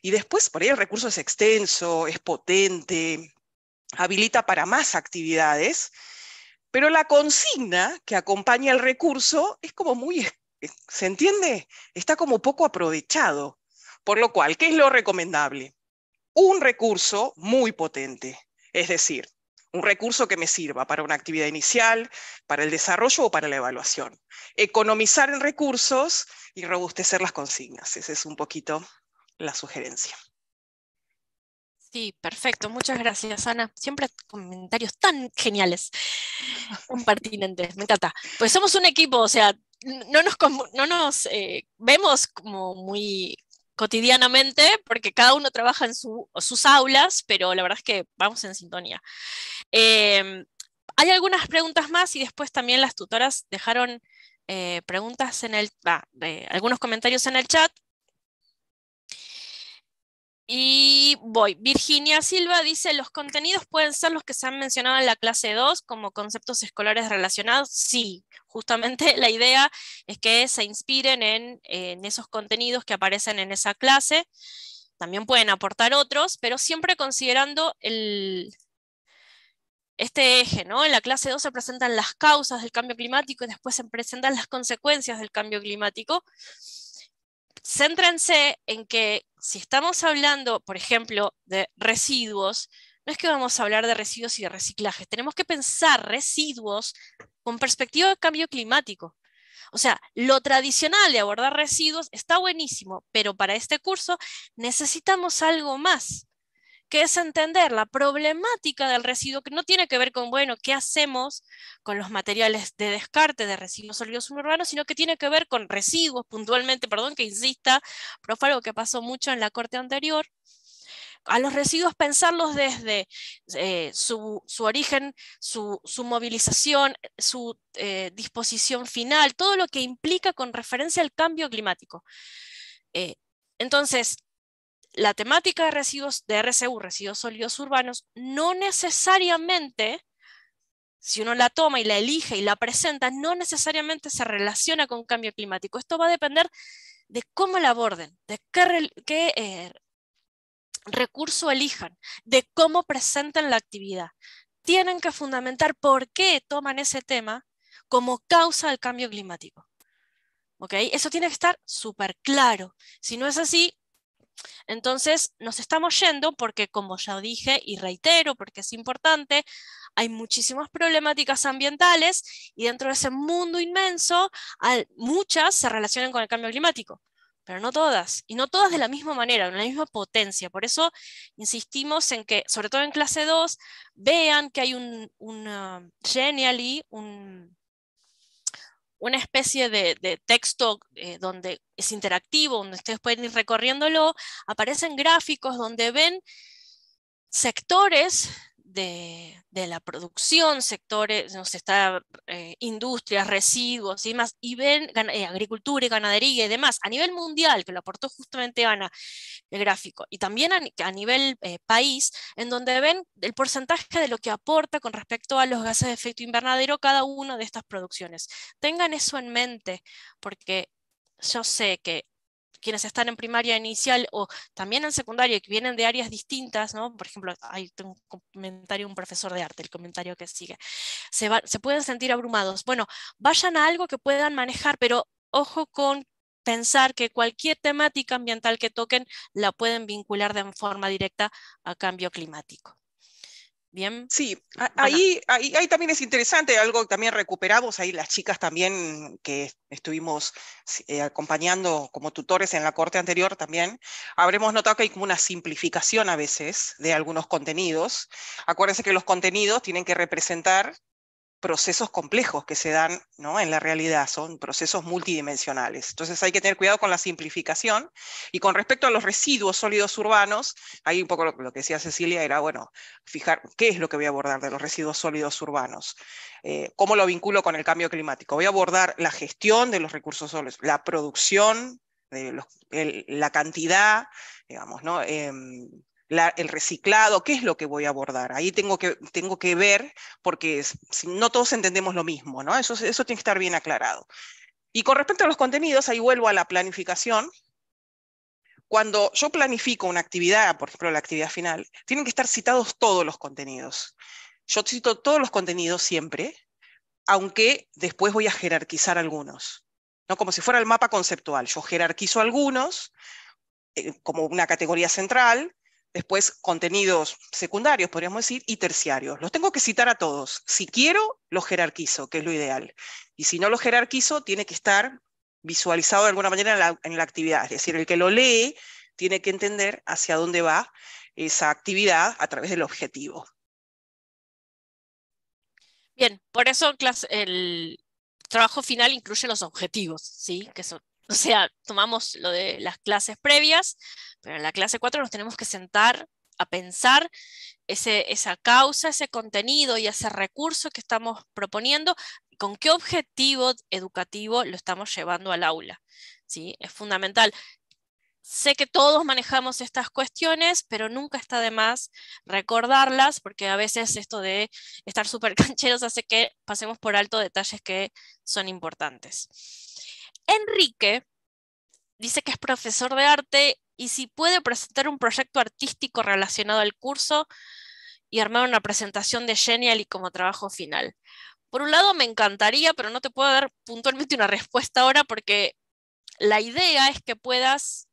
y después por ahí el recurso es extenso, es potente, habilita para más actividades pero la consigna que acompaña al recurso es como muy, ¿se entiende? Está como poco aprovechado. Por lo cual, ¿qué es lo recomendable? Un recurso muy potente, es decir, un recurso que me sirva para una actividad inicial, para el desarrollo o para la evaluación. Economizar en recursos y robustecer las consignas. Esa es un poquito la sugerencia. Sí, perfecto. Muchas gracias, Ana. Siempre comentarios tan geniales, tan Me encanta. Pues somos un equipo, o sea, no nos, eh, vemos como muy cotidianamente, porque cada uno trabaja en sus aulas, pero la verdad es que vamos en sintonía. Em, hay algunas preguntas más y después también las tutoras dejaron eh, preguntas en el, eh, algunos comentarios en el chat y voy. Virginia Silva dice, los contenidos pueden ser los que se han mencionado en la clase 2 como conceptos escolares relacionados. Sí, justamente *laughs* la idea es que se inspiren en, esos contenidos que aparecen en esa clase. También pueden aportar otros, pero siempre considerando este eje. ¿no? En la clase 2 se presentan las causas del cambio climático y después se presentan las consecuencias del cambio climático. Céntrense en que si estamos hablando, por ejemplo, de residuos, no es que vamos a hablar de residuos y de reciclaje, tenemos que pensar residuos con perspectiva de cambio climático. O sea, lo tradicional de abordar residuos está buenísimo, pero para este curso necesitamos algo más que es entender la problemática del residuo, que no tiene que ver con, bueno, qué hacemos con los materiales de descarte de residuos sólidos urbanos, sino que tiene que ver con residuos puntualmente, perdón que insista, pero algo que pasó mucho en la corte anterior, a los residuos pensarlos desde eh, su, origen, su, movilización, su eh, disposición final, todo lo que implica con referencia al cambio climático. Eh, entonces, la temática de residuos de RCU, residuos sólidos urbanos, no necesariamente, si uno la toma y la elige y la presenta, no necesariamente se relaciona con cambio climático. Esto va a depender de cómo la aborden, de qué, eh, recurso elijan, de cómo presenten la actividad. Tienen que fundamentar por qué toman ese tema como causa del cambio climático. Okay, Eso tiene que estar súper claro. Si no es así, entonces, nos estamos yendo porque, como ya dije y reitero, porque es importante, hay muchísimas problemáticas ambientales y dentro de ese mundo inmenso, muchas se relacionan con el cambio climático, pero no todas, y no todas de la misma manera, de la misma potencia. Por eso insistimos en que, sobre todo en clase 2, vean que hay un, genial y un una especie de, texto eh, donde es interactivo, donde ustedes pueden ir recorriéndolo, aparecen gráficos donde ven sectores de, la producción, sectores, nos está eh, industrias, residuos y más y ven eh, agricultura y ganadería y demás, a nivel mundial, que lo aportó justamente Ana, el gráfico, y también a, nivel eh, país, en donde ven el porcentaje de lo que aporta con respecto a los gases de efecto invernadero cada una de estas producciones. Tengan eso en mente, porque yo sé que quienes están en primaria inicial o también en secundaria que vienen de áreas distintas, ¿no? por ejemplo, hay un comentario un profesor de arte, el comentario que sigue, se, se pueden sentir abrumados. Bueno, vayan a algo que puedan manejar, pero ojo con pensar que cualquier temática ambiental que toquen la pueden vincular de forma directa a cambio climático. Sí, ahí, ahí, también es interesante, algo también recuperamos, ahí las chicas también que estuvimos eh, acompañando como tutores en la corte anterior también, habremos notado que hay como una simplificación a veces de algunos contenidos. Acuérdense que los contenidos tienen que representar procesos complejos que se dan en la realidad, son procesos multidimensionales. Entonces hay que tener cuidado con la simplificación. Y con respecto a los residuos sólidos urbanos, ahí un poco lo, que decía Cecilia era, bueno, fijar qué es lo que voy a abordar de los residuos sólidos urbanos, eh, cómo lo vinculo con el cambio climático. Voy a abordar la gestión de los recursos sólidos, la producción, de la cantidad, digamos, ¿no? Em, el reciclado, qué es lo que voy a abordar. Ahí tengo que, tengo que ver, porque no todos entendemos lo mismo, ¿no? Eso, tiene que estar bien aclarado. Y con respecto a los contenidos, ahí vuelvo a la planificación. Cuando yo planifico una actividad, por ejemplo la actividad final, tienen que estar citados todos los contenidos. Yo cito todos los contenidos siempre, aunque después voy a jerarquizar algunos. ¿no? Como si fuera el mapa conceptual. Yo jerarquizo algunos eh, como una categoría central, después contenidos secundarios, podríamos decir, y terciarios. Los tengo que citar a todos. Si quiero, los jerarquizo, que es lo ideal. Y si no los jerarquizo, tiene que estar visualizado de alguna manera en la, actividad. Es decir, el que lo lee tiene que entender hacia dónde va esa actividad a través del objetivo. Bien, por eso el trabajo final incluye los objetivos, ¿sí? que son o sea, tomamos lo de las clases previas, pero en la clase 4 nos tenemos que sentar a pensar esa causa, ese contenido y ese recurso que estamos proponiendo, con qué objetivo educativo lo estamos llevando al aula. Es fundamental. Sé que todos manejamos estas cuestiones, pero nunca está de más recordarlas, porque a veces esto de estar súper *laughs* cancheros hace que pasemos por alto detalles que son importantes. Enrique dice que es profesor de arte y si puede presentar un proyecto artístico relacionado al curso y armar una presentación de Genial y como trabajo final. Por un lado, me encantaría, pero no te puedo dar puntualmente una respuesta ahora porque la idea es que puedas...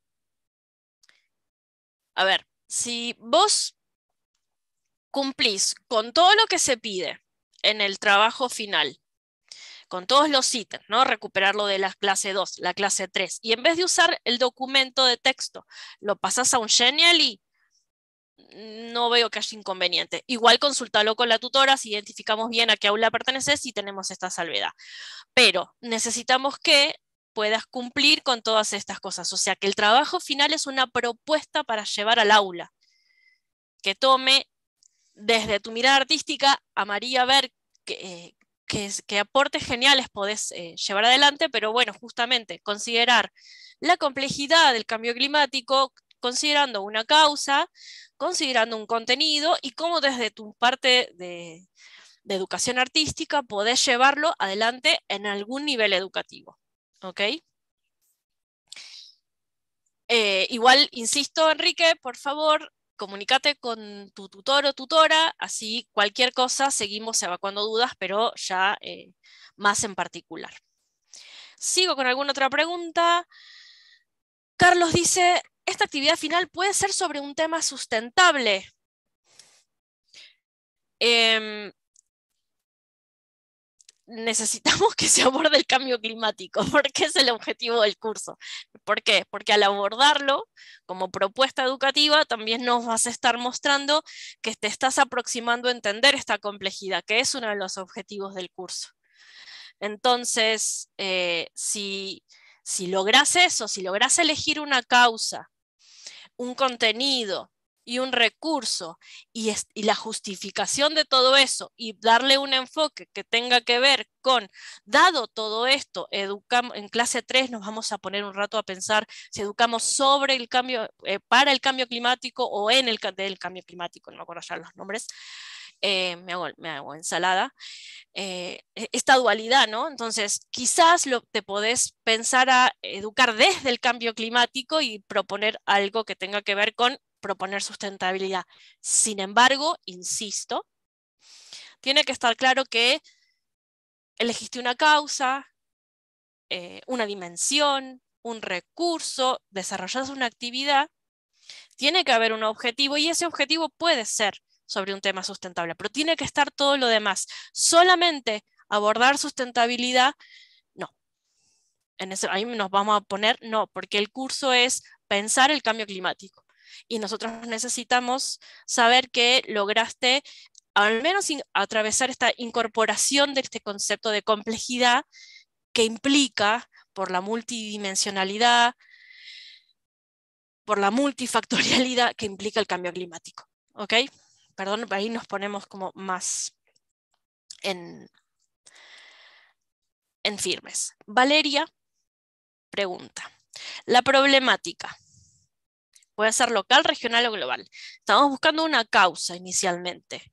A ver, si vos cumplís con todo lo que se pide en el trabajo final con todos los ítems, ¿no? recuperarlo de la clase 2, la clase 3, y en vez de usar el documento de texto, lo pasas a un Genial y no veo que haya inconveniente. Igual consultalo con la tutora si identificamos bien a qué aula perteneces y tenemos esta salvedad. Pero necesitamos que puedas cumplir con todas estas cosas. O sea, que el trabajo final es una propuesta para llevar al aula, que tome desde tu mirada artística a María ver que, eh, que, aportes geniales podés eh, llevar adelante, pero bueno, justamente considerar la complejidad del cambio climático, considerando una causa, considerando un contenido y cómo desde tu parte de, educación artística podés llevarlo adelante en algún nivel educativo. ¿ok? Eh, igual, insisto, Enrique, por favor, comunícate con tu tutor o tutora, así cualquier cosa seguimos evacuando dudas, pero ya eh, más en particular. Sigo con alguna otra pregunta. Carlos dice, ¿esta actividad final puede ser sobre un tema sustentable? Em, necesitamos que se aborde el cambio climático, *laughs* porque es el objetivo del curso. ¿Por qué? Porque al abordarlo como propuesta educativa, también nos vas a estar mostrando que te estás aproximando a entender esta complejidad, que es uno de los objetivos del curso. Entonces, eh, si, si logras eso, si logras elegir una causa, un contenido, y un recurso y, la justificación de todo eso y darle un enfoque que tenga que ver con, dado todo esto, educamos, en clase 3 nos vamos a poner un rato a pensar si educamos sobre el cambio, eh, para el cambio climático o en el del cambio climático, no me acuerdo ya los nombres, eh, me, hago, me, hago, ensalada, eh, e-, esta dualidad, ¿no? Entonces, quizás lo, te podés pensar a educar desde el cambio climático y proponer algo que tenga que ver con proponer sustentabilidad. Sin embargo, insisto, tiene que estar claro que elegiste una causa, eh, una dimensión, un recurso, desarrollas una actividad, tiene que haber un objetivo y ese objetivo puede ser sobre un tema sustentable, pero tiene que estar todo lo demás. Solamente abordar sustentabilidad, no. En ese, ahí nos vamos a poner no, porque el curso es pensar el cambio climático y nosotros necesitamos saber que lograste al menos atravesar esta incorporación de este concepto de complejidad que implica por la multidimensionalidad, por la multifactorialidad que implica el cambio climático. ¿Ok? Perdón, ahí nos ponemos como más en, en firmes. Valeria pregunta, la problemática Puede ser local, regional o global. Estamos buscando una causa inicialmente.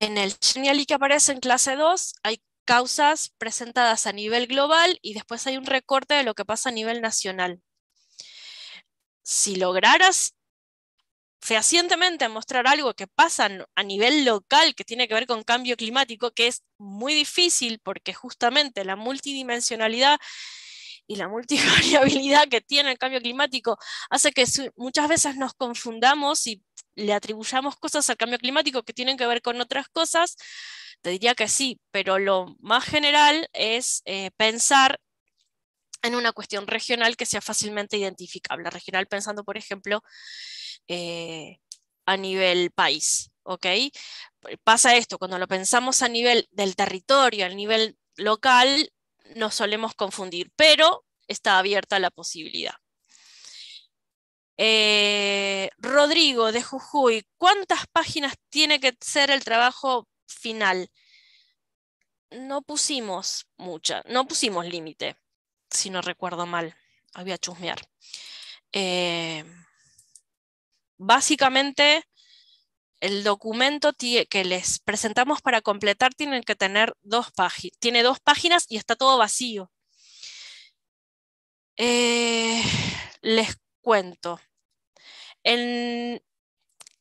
En el y que aparece en clase 2 hay causas presentadas a nivel global y después hay un recorte de lo que pasa a nivel nacional. Si lograras fehacientemente mostrar algo que pasa a nivel local, que tiene que ver con cambio climático, que es muy difícil porque justamente la multidimensionalidad y la multivariabilidad que tiene el cambio climático hace que muchas veces nos confundamos y le atribuyamos cosas al cambio climático que tienen que ver con otras cosas, te diría que sí, pero lo más general es eh, pensar en una cuestión regional que sea fácilmente identificable. Regional pensando, por ejemplo, eh, a nivel país. ¿ok? Pasa esto, cuando lo pensamos a nivel del territorio, a nivel local, nos solemos confundir, pero está abierta la posibilidad. Eh, Rodrigo de Jujuy, ¿cuántas páginas tiene que ser el trabajo final? No pusimos mucha, no pusimos límite, si no recuerdo mal, había chusmear. Eh, básicamente el documento que les presentamos para completar tiene que tener dos páginas, tiene dos páginas y está todo vacío. Eh, les cuento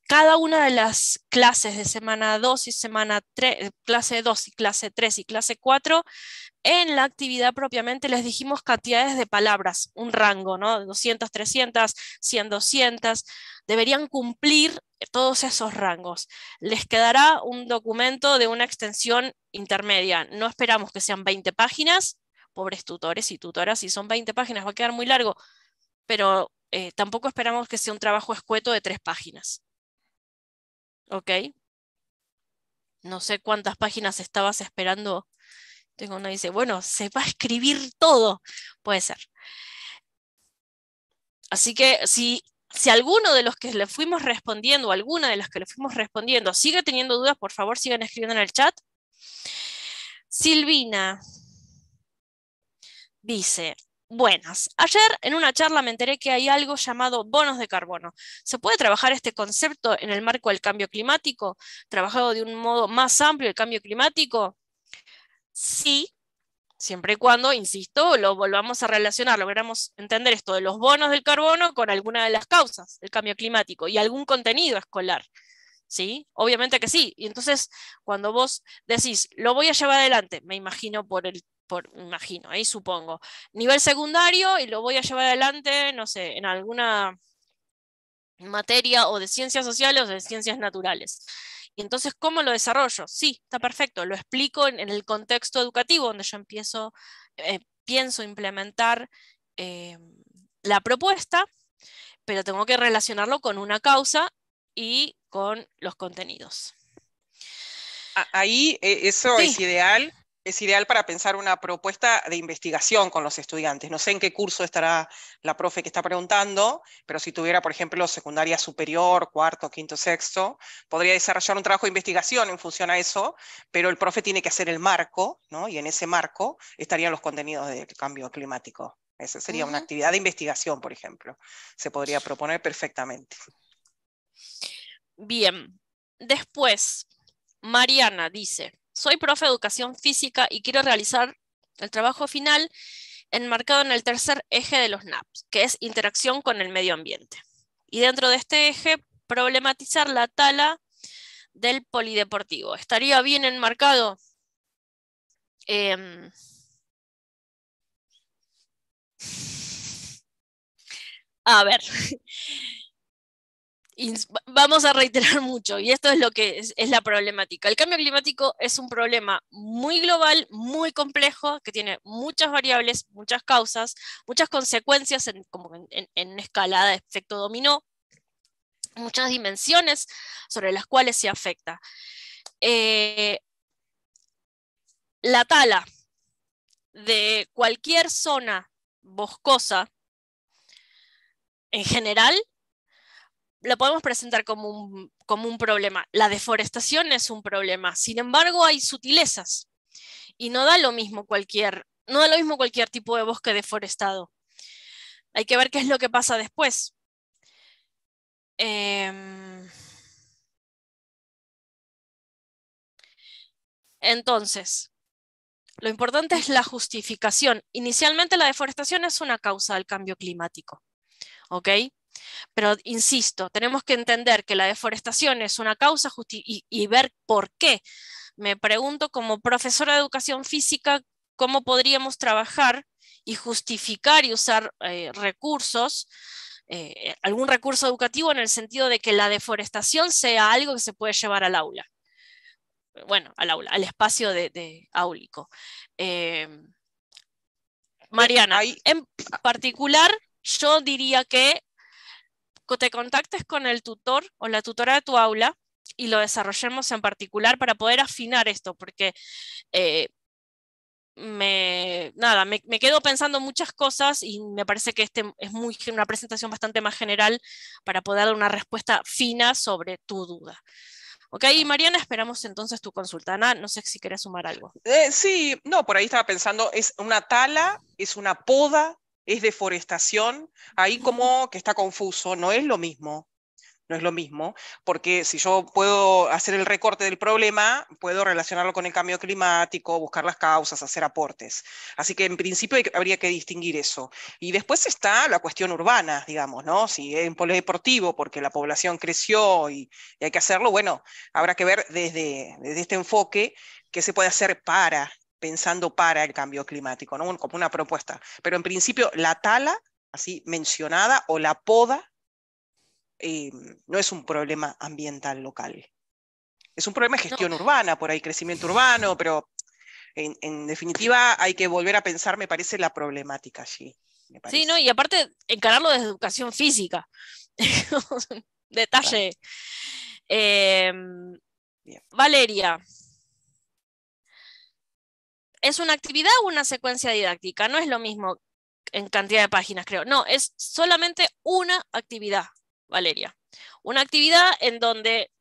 cada una de las clases de semana 2 y semana 3, eh, clase 2 y clase 3 y clase 4, en la actividad propiamente les dijimos cantidades de palabras, un rango, ¿no? 200, 300, 100, 200. Deberían cumplir todos esos rangos. Les quedará un documento de una extensión intermedia. No esperamos que sean 20 páginas. Pobres tutores y tutoras, si son 20 páginas va a quedar muy largo, pero eh, tampoco esperamos que sea un trabajo escueto de tres páginas. Ok. No sé cuántas páginas estabas esperando. Tengo una dice, bueno, se va a escribir todo. Puede ser. Así que si, si alguno de los que le fuimos respondiendo, alguna de las que le fuimos respondiendo, sigue teniendo dudas, por favor sigan escribiendo en el chat. Silvina dice, Buenas. Ayer en una charla me enteré que hay algo llamado bonos de carbono. ¿Se puede trabajar este concepto en el marco del cambio climático? ¿Trabajado de un modo más amplio el cambio climático? Sí, siempre y cuando, insisto, lo volvamos a relacionar, logramos entender esto de los bonos del carbono con alguna de las causas del cambio climático y algún contenido escolar. ¿Sí? Obviamente que sí. Y entonces, cuando vos decís, lo voy a llevar adelante, me imagino por el por, imagino, ahí supongo. Nivel secundario y lo voy a llevar adelante, no sé, en alguna materia o de ciencias sociales o de ciencias naturales. Y entonces, ¿cómo lo desarrollo? Sí, está perfecto, lo explico en, el contexto educativo donde yo empiezo, eh, pienso implementar em, la propuesta, pero tengo que relacionarlo con una causa y con los contenidos. Ahí eh, eso es ideal es ideal para pensar una propuesta de investigación con los estudiantes. No sé en qué curso estará la profe que está preguntando, pero si tuviera, por ejemplo, secundaria superior, cuarto, quinto, sexto, podría desarrollar un trabajo de investigación en función a eso, pero el profe tiene que hacer el marco, ¿no? Y en ese marco estarían los contenidos del cambio climático. Esa sería una actividad de investigación, por ejemplo. Se podría proponer perfectamente. Bien. Después, Mariana dice, soy profe de educación física y quiero realizar el trabajo final enmarcado en el tercer eje de los NAPS, que es interacción con el medio ambiente. Y dentro de este eje, problematizar la tala del polideportivo. ¿Estaría bien enmarcado? Em, a ver, *laughs* vamos a reiterar *laughs* mucho, y esto es lo que es, la problemática. El cambio climático es un problema muy global, muy complejo, que tiene muchas variables, muchas causas, muchas consecuencias en, como en, escalada de efecto dominó, muchas dimensiones sobre las cuales se afecta. Eh, la tala de cualquier zona boscosa en general lo podemos presentar como un, problema. La deforestación es un problema. Sin embargo, hay sutilezas y no da lo mismo cualquier, no da lo mismo cualquier tipo de bosque deforestado. Hay que ver qué es lo que pasa después. Em, entonces, lo importante es la justificación. Inicialmente la deforestación es una causa del cambio climático. ¿Ok? Pero insisto, tenemos que entender que la deforestación es una causa y, y ver por qué. Me pregunto como profesora de educación física cómo podríamos trabajar y justificar y usar eh, recursos, eh, algún recurso educativo en el sentido de que la deforestación sea algo que se puede llevar al aula. Bueno, al aula, al espacio de, áulico. Eh, Mariana, en particular, yo diría que te contactes con el tutor o la tutora de tu aula y lo desarrollemos en particular para poder afinar esto, porque eh, me, nada, me, quedo pensando muchas cosas y me parece que este es muy, una presentación bastante más general para poder dar una respuesta fina sobre tu duda. Ok, Mariana, esperamos entonces tu consulta. Ana, no sé si quieres sumar algo. Eh, sí, no, por ahí estaba pensando, es una tala, es una poda, es deforestación, ahí como que está confuso, no es lo mismo. No es lo mismo, porque si yo puedo hacer el recorte del problema, puedo relacionarlo con el cambio climático, buscar las causas, hacer aportes. Así que en principio habría que distinguir eso. Y después está la cuestión urbana, digamos, ¿no? Si es un deportivo porque la población creció y, hay que hacerlo, bueno, habrá que ver desde, desde este enfoque qué se puede hacer para pensando para el cambio climático, como una propuesta. Pero en principio la tala, así mencionada, o la poda, eh, no es un problema ambiental local. Es un problema de gestión urbana, por ahí crecimiento urbano, pero en, definitiva hay que volver a pensar, me parece, la problemática allí. sí, no, y aparte encararlo de educación física. *laughs* Detalle. Em, Valeria, es una actividad o una secuencia didáctica, no es lo mismo en cantidad de páginas, creo. No, es solamente una actividad, Valeria. Una actividad en donde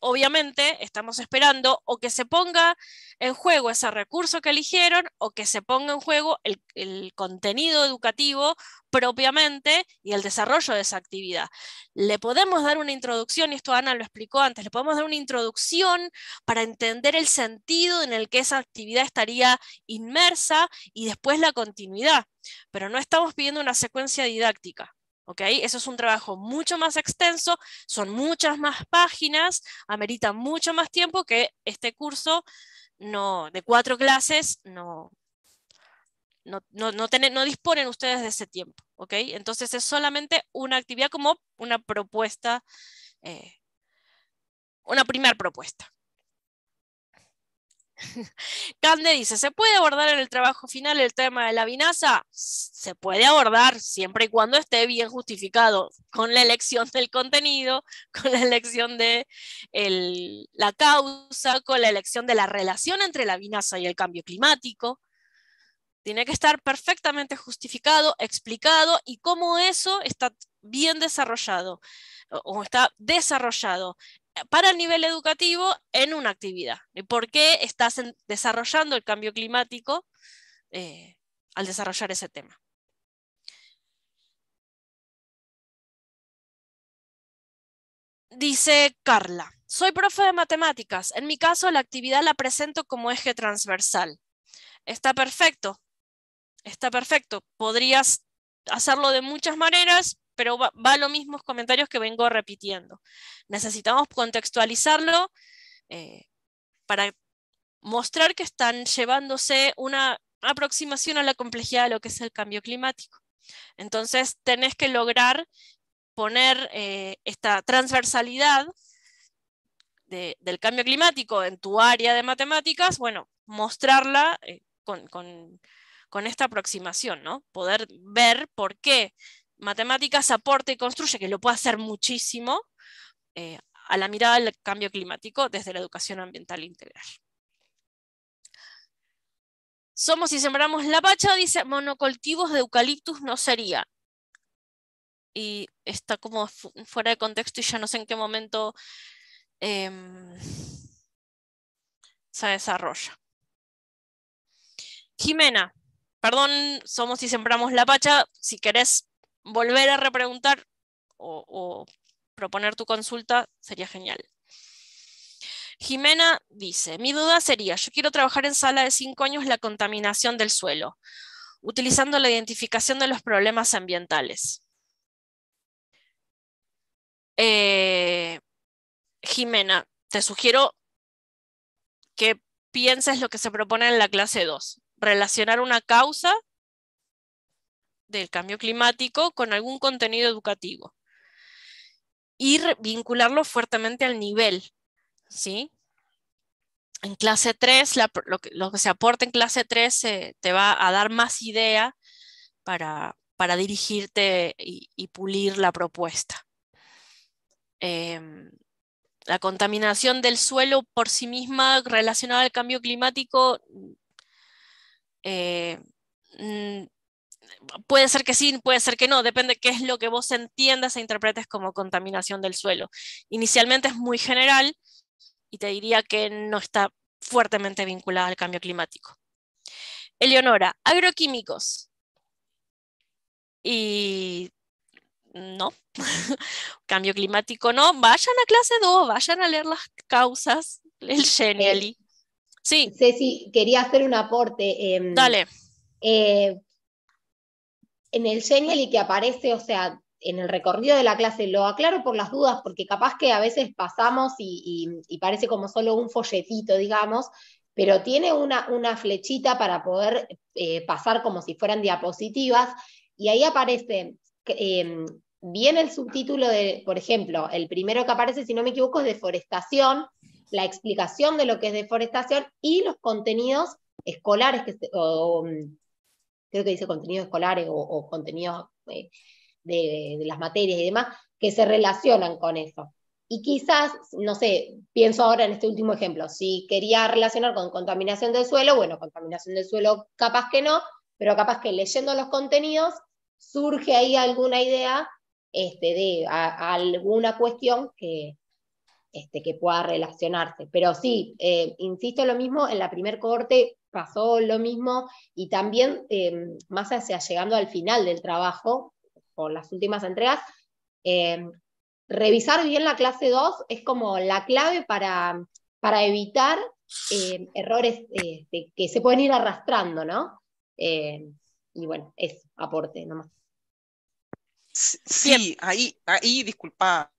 obviamente estamos esperando o que se ponga en juego ese recurso que eligieron o que se ponga en juego el, contenido educativo propiamente y el desarrollo de esa actividad. Le podemos dar una introducción, y esto Ana lo explicó antes, le podemos dar una introducción para entender el sentido en el que esa actividad estaría inmersa y después la continuidad, pero no estamos pidiendo una secuencia didáctica. Eso es un trabajo mucho más extenso, son muchas más páginas, amerita mucho más tiempo que este curso no, de cuatro clases, no, no, no, disponen ustedes de ese tiempo, Entonces es solamente una actividad como una propuesta, eh, una primera propuesta. *laughs* Cande dice, ¿se puede abordar en el trabajo final el tema de la vinaza? Se puede abordar siempre y cuando esté bien justificado con la elección del contenido, *laughs* con la elección de la causa, con la elección de la relación entre la vinaza y el cambio climático. Tiene que estar perfectamente justificado, explicado y cómo eso está bien desarrollado o está desarrollado para el nivel educativo en una actividad. ¿Y por qué estás desarrollando el cambio climático eh, al desarrollar ese tema? Dice Carla, soy profe de matemáticas. En mi caso, la actividad la presento como eje transversal. Está perfecto, está perfecto. Podrías hacerlo de muchas maneras, pero va, a los mismos comentarios que vengo repitiendo. Necesitamos contextualizarlo eh, para mostrar que están llevándose una aproximación a la complejidad de lo que es el cambio climático. Entonces, tenés que lograr poner eh, esta transversalidad del cambio climático en tu área de matemáticas, bueno, mostrarla eh, con, con, esta aproximación, ¿no? Poder ver por qué matemáticas aporta y construye, que lo puede hacer muchísimo, eh, a la mirada del cambio climático desde la educación ambiental integral. Somos y sembramos la pacha, dice, monocultivos de eucaliptus no sería. Y está como fuera de contexto y ya no sé en qué momento em, se desarrolla. Jimena, perdón, somos y sembramos la pacha, si querés volver a repreguntar o, proponer tu consulta sería genial. Jimena dice, mi duda sería, yo quiero trabajar en sala de 5 años la contaminación del suelo, utilizando la identificación de los problemas ambientales. Eh, Jimena, te sugiero que pienses lo que se propone en la clase 2, relacionar una causa del cambio climático con algún contenido educativo y vincularlo fuertemente al nivel, ¿sí? En clase 3, lo, que, se aporta en clase 3 eh, te va a dar más idea para, dirigirte y, pulir la propuesta. Em, la contaminación del suelo por sí misma relacionada al cambio climático eh, puede ser que sí, puede ser que no, depende de qué es lo que vos entiendas e interpretes como contaminación del suelo. Inicialmente es muy general y te diría que no está fuertemente vinculada al cambio climático. Eleonora, agroquímicos. Y no, *laughs* cambio climático no, vayan a clase 2, vayan a leer las causas, el Genially. Sí. Ceci, quería hacer un aporte. Em, Dale. Eh, en el Genial y que aparece, o sea, en el recorrido de la clase, lo aclaro por las dudas, porque capaz que a veces pasamos y, parece como solo un folletito, digamos, pero tiene una, una flechita para poder eh, pasar como si fueran diapositivas, y ahí aparece eh, bien em, el subtítulo de, por ejemplo, el primero que aparece, si no me equivoco, es deforestación, la explicación de lo que es deforestación y los contenidos escolares que se, creo que dice contenidos escolares o, contenidos eh, de, las materias y demás, que se relacionan con eso. Y quizás, no sé, pienso ahora en este último ejemplo, si quería relacionar con contaminación del suelo, bueno, contaminación del suelo capaz que no, pero capaz que leyendo los contenidos surge ahí alguna idea este, de alguna cuestión que, este, que pueda relacionarse. Pero sí, eh, insisto lo mismo, en la primer corte pasó lo mismo y también eh, más hacia llegando al final del trabajo, con las últimas entregas, eh, revisar bien la clase 2 es como la clave para, para evitar errores este, que se pueden ir arrastrando, ¿no? y bueno, es aporte nomás. Sí, ahí, ahí, disculpa,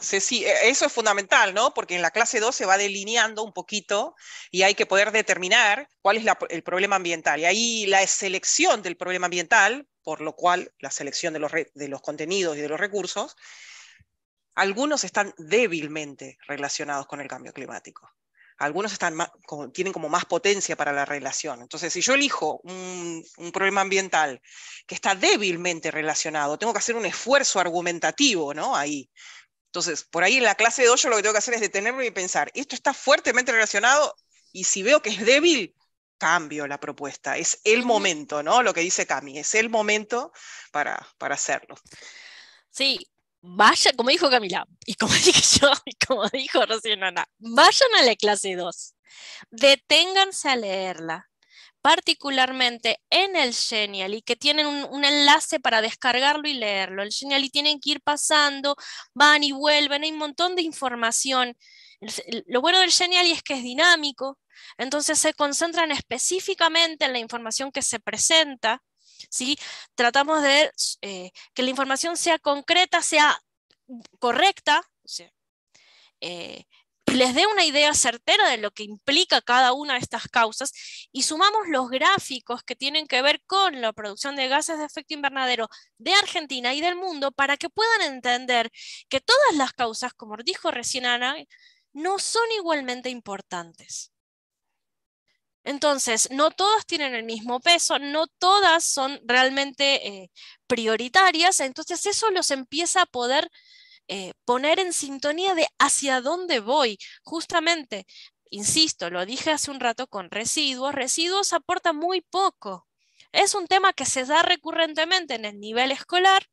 Sí, e, eso es fundamental, ¿no? Porque en la clase 2 se va delineando un poquito y hay que poder determinar cuál es el problema ambiental. Y ahí la selección del problema ambiental, por lo cual la selección de los, de los contenidos y de los recursos, algunos están débilmente relacionados con el cambio climático. Algunos están tienen como más potencia para la relación. Entonces, si yo elijo un, un problema ambiental que está débilmente relacionado, tengo que hacer un esfuerzo argumentativo, ¿no? Ahí entonces, por ahí en la clase 2 yo lo que tengo que hacer es detenerme y pensar, esto está fuertemente relacionado y si veo que es débil, cambio la propuesta. Es el momento, ¿no? Lo que dice Cami, es el momento para, para hacerlo. Sí, vaya, como dijo Camila, y como *laughs* dije yo, y como dijo Rocío vayan a la clase 2, deténganse a leerla, particularmente en el Genial y que tienen un, enlace para descargarlo y leerlo. El Genial y tienen que ir pasando, van y vuelven, hay un montón de información. Lo bueno del Genial es que es dinámico, entonces se concentran específicamente en la información que se presenta. ¿sí? Tratamos de eh, que la información sea concreta, sea correcta, eh, les dé una idea certera de lo que implica cada una de estas causas y sumamos los gráficos que tienen que ver con la producción de gases de efecto invernadero de Argentina y del mundo para que puedan entender que todas las causas, como dijo recién Ana, no son igualmente importantes. Entonces, no todas tienen el mismo peso, no todas son realmente eh, prioritarias, entonces eso los empieza a poder eh, poner en sintonía de hacia dónde voy. Justamente, insisto, lo dije hace un rato con residuos, residuos aporta muy poco. Es un tema que se da recurrentemente en el nivel escolar,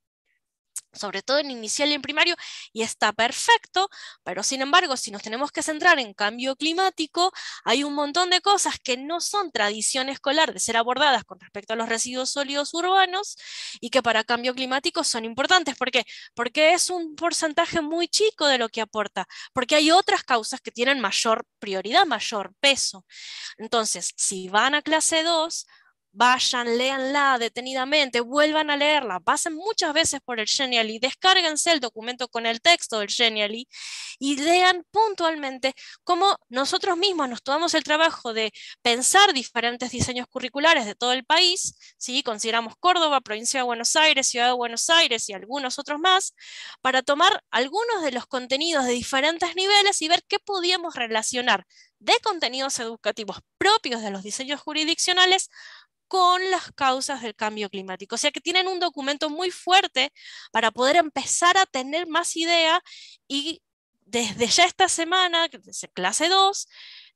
sobre todo en inicial y en primario, y está perfecto, pero sin embargo, si nos tenemos que centrar en cambio climático, hay un montón de cosas que no son tradición escolar de ser abordadas con respecto a los residuos sólidos urbanos y que para cambio climático son importantes. ¿Por qué? Porque es un porcentaje muy chico de lo que aporta, porque hay otras causas que tienen mayor prioridad, mayor peso. Entonces, si van a clase 2, vayan, léanla detenidamente, vuelvan a leerla, pasen muchas veces por el Genially, descárguense el documento con el texto del Genially y lean puntualmente cómo nosotros mismos nos tomamos el trabajo de pensar diferentes diseños curriculares de todo el país, consideramos Córdoba, provincia de Buenos Aires, ciudad de Buenos Aires y algunos otros más, para tomar algunos de los contenidos de diferentes niveles y ver qué podíamos relacionar de contenidos educativos propios de los diseños jurisdiccionales con las causas del cambio climático. O sea que tienen un documento muy fuerte para poder empezar a tener más idea y desde ya esta semana, desde clase 2,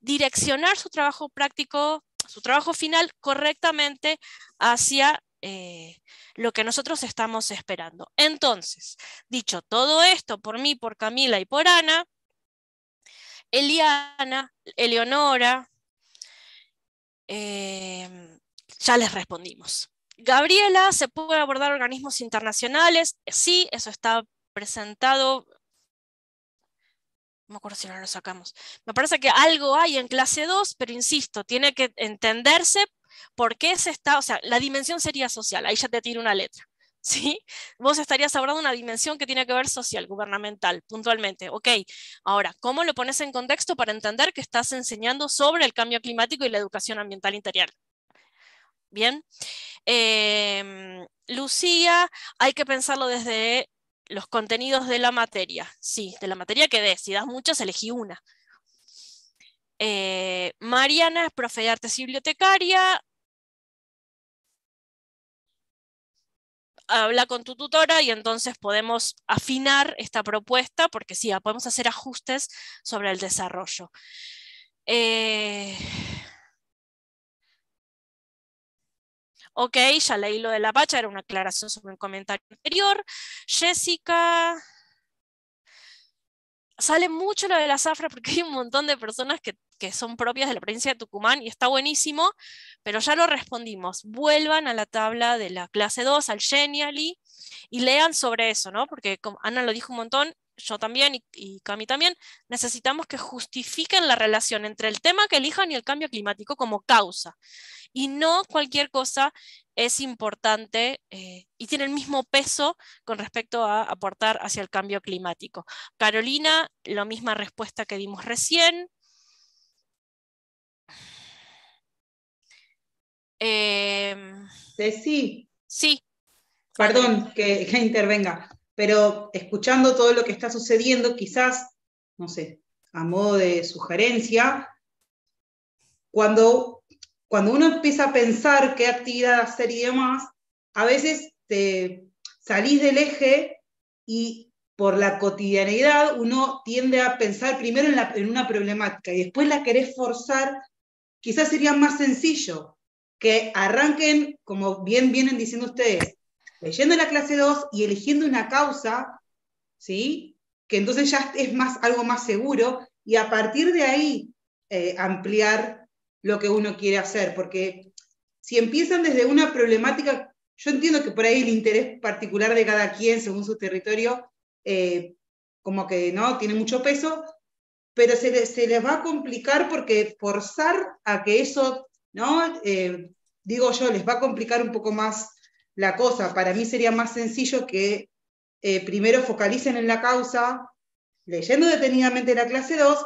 direccionar su trabajo práctico, su trabajo final correctamente hacia eh, lo que nosotros estamos esperando. Entonces, dicho todo esto por mí, por Camila y por Ana, Eliana, Eleonora, em, ya les respondimos. Gabriela, ¿se puede abordar organismos internacionales? Sí, eso está presentado. No me acuerdo si no lo sacamos. Me parece que algo hay en clase 2, pero insisto, tiene que entenderse por qué se está, o sea, la dimensión sería social, ahí ya te tiro una letra. *laughs* ¿Sí? Vos estarías hablando de una dimensión que tiene que ver social, gubernamental, puntualmente. Ok, ahora, ¿cómo lo pones en contexto para entender que estás enseñando sobre el cambio climático y la educación ambiental integral? Bien. Em, Lucía, hay que pensarlo desde los contenidos de la materia. Sí, de la materia que des. Si das muchas, elegí una. Eh, Mariana es profe de artes y bibliotecaria. Habla con tu tutora y entonces podemos afinar esta propuesta porque sí, podemos hacer ajustes sobre el desarrollo. Eh, Ok, ya leí lo de la pacha, era una aclaración sobre un comentario anterior. Jessica, sale mucho lo de la zafra porque hay un montón de personas que, son propias de la provincia de Tucumán y está buenísimo, pero ya lo respondimos. Vuelvan a la tabla de la clase 2, al Genially, y lean sobre eso, ¿no? Porque como Ana lo dijo un montón, yo también y, Cami también, necesitamos que justifiquen la relación entre el tema que elijan y el cambio climático como causa. Y no cualquier cosa es importante eh, y tiene el mismo peso con respecto a aportar hacia el cambio climático. Carolina, la misma respuesta que dimos recién. sí. Em, sí. Perdón que, que intervenga pero escuchando todo lo que está sucediendo, quizás, no sé, a modo de sugerencia, cuando, uno empieza a pensar qué actividad hacer y demás, a veces te salís del eje y por la cotidianidad uno tiende a pensar primero en, en una problemática y después la querés forzar, quizás sería más sencillo que arranquen, como bien vienen diciendo ustedes, leyendo la clase 2 y eligiendo una causa, ¿sí? que entonces ya es más, algo más seguro, y a partir de ahí eh, ampliar lo que uno quiere hacer, porque si empiezan desde una problemática, yo entiendo que por ahí el interés particular de cada quien según su territorio, eh, como que no tiene mucho peso, pero se, les va a complicar porque forzar a que eso, ¿no? Eh, digo yo, les va a complicar un poco más la cosa. Para mí sería más sencillo que eh, primero focalicen en la causa, leyendo detenidamente la clase 2,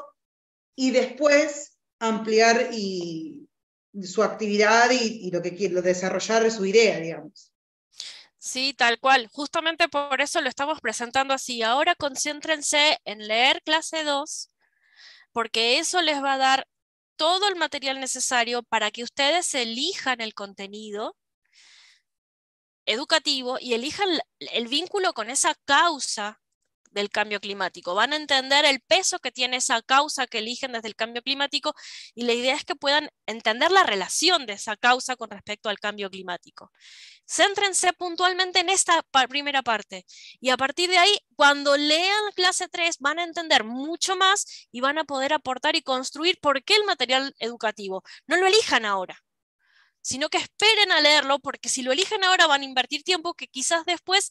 y después ampliar y, su actividad y, lo que quiere, desarrollar su idea, digamos. Sí, tal cual. Justamente por eso lo estamos presentando así. Ahora concéntrense en leer clase 2, porque eso les va a dar todo el material necesario para que ustedes elijan el contenido educativo y elijan el vínculo con esa causa del cambio climático. Van a entender el peso que tiene esa causa que eligen desde el cambio climático y la idea es que puedan entender la relación de esa causa con respecto al cambio climático. Céntrense puntualmente en esta primera parte y a partir de ahí, cuando lean clase 3, van a entender mucho más y van a poder aportar y construir por qué el material educativo. No lo elijan ahora sino que esperen a leerlo, porque si lo eligen ahora van a invertir tiempo que quizás después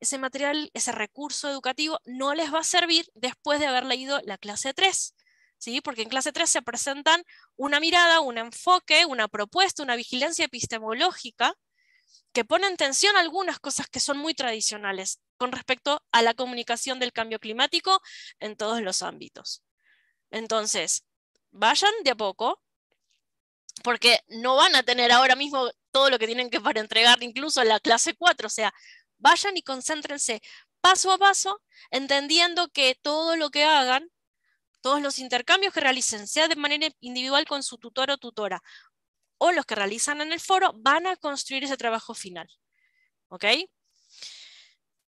ese material, ese recurso educativo no les va a servir después de haber leído la clase 3. ¿Sí? Porque en clase 3 se presentan una mirada, un enfoque, una propuesta, una vigilancia epistemológica que pone en tensión algunas cosas que son muy tradicionales con respecto a la comunicación del cambio climático en todos los ámbitos. Entonces, vayan de a poco, porque no van a tener ahora mismo todo lo que tienen que para entregar, incluso en la clase 4, o sea, vayan y concéntrense paso a paso, entendiendo que todo lo que hagan, todos los intercambios que realicen, sea de manera individual con su tutor o tutora, o los que realizan en el foro, van a construir ese trabajo final. ¿Ok?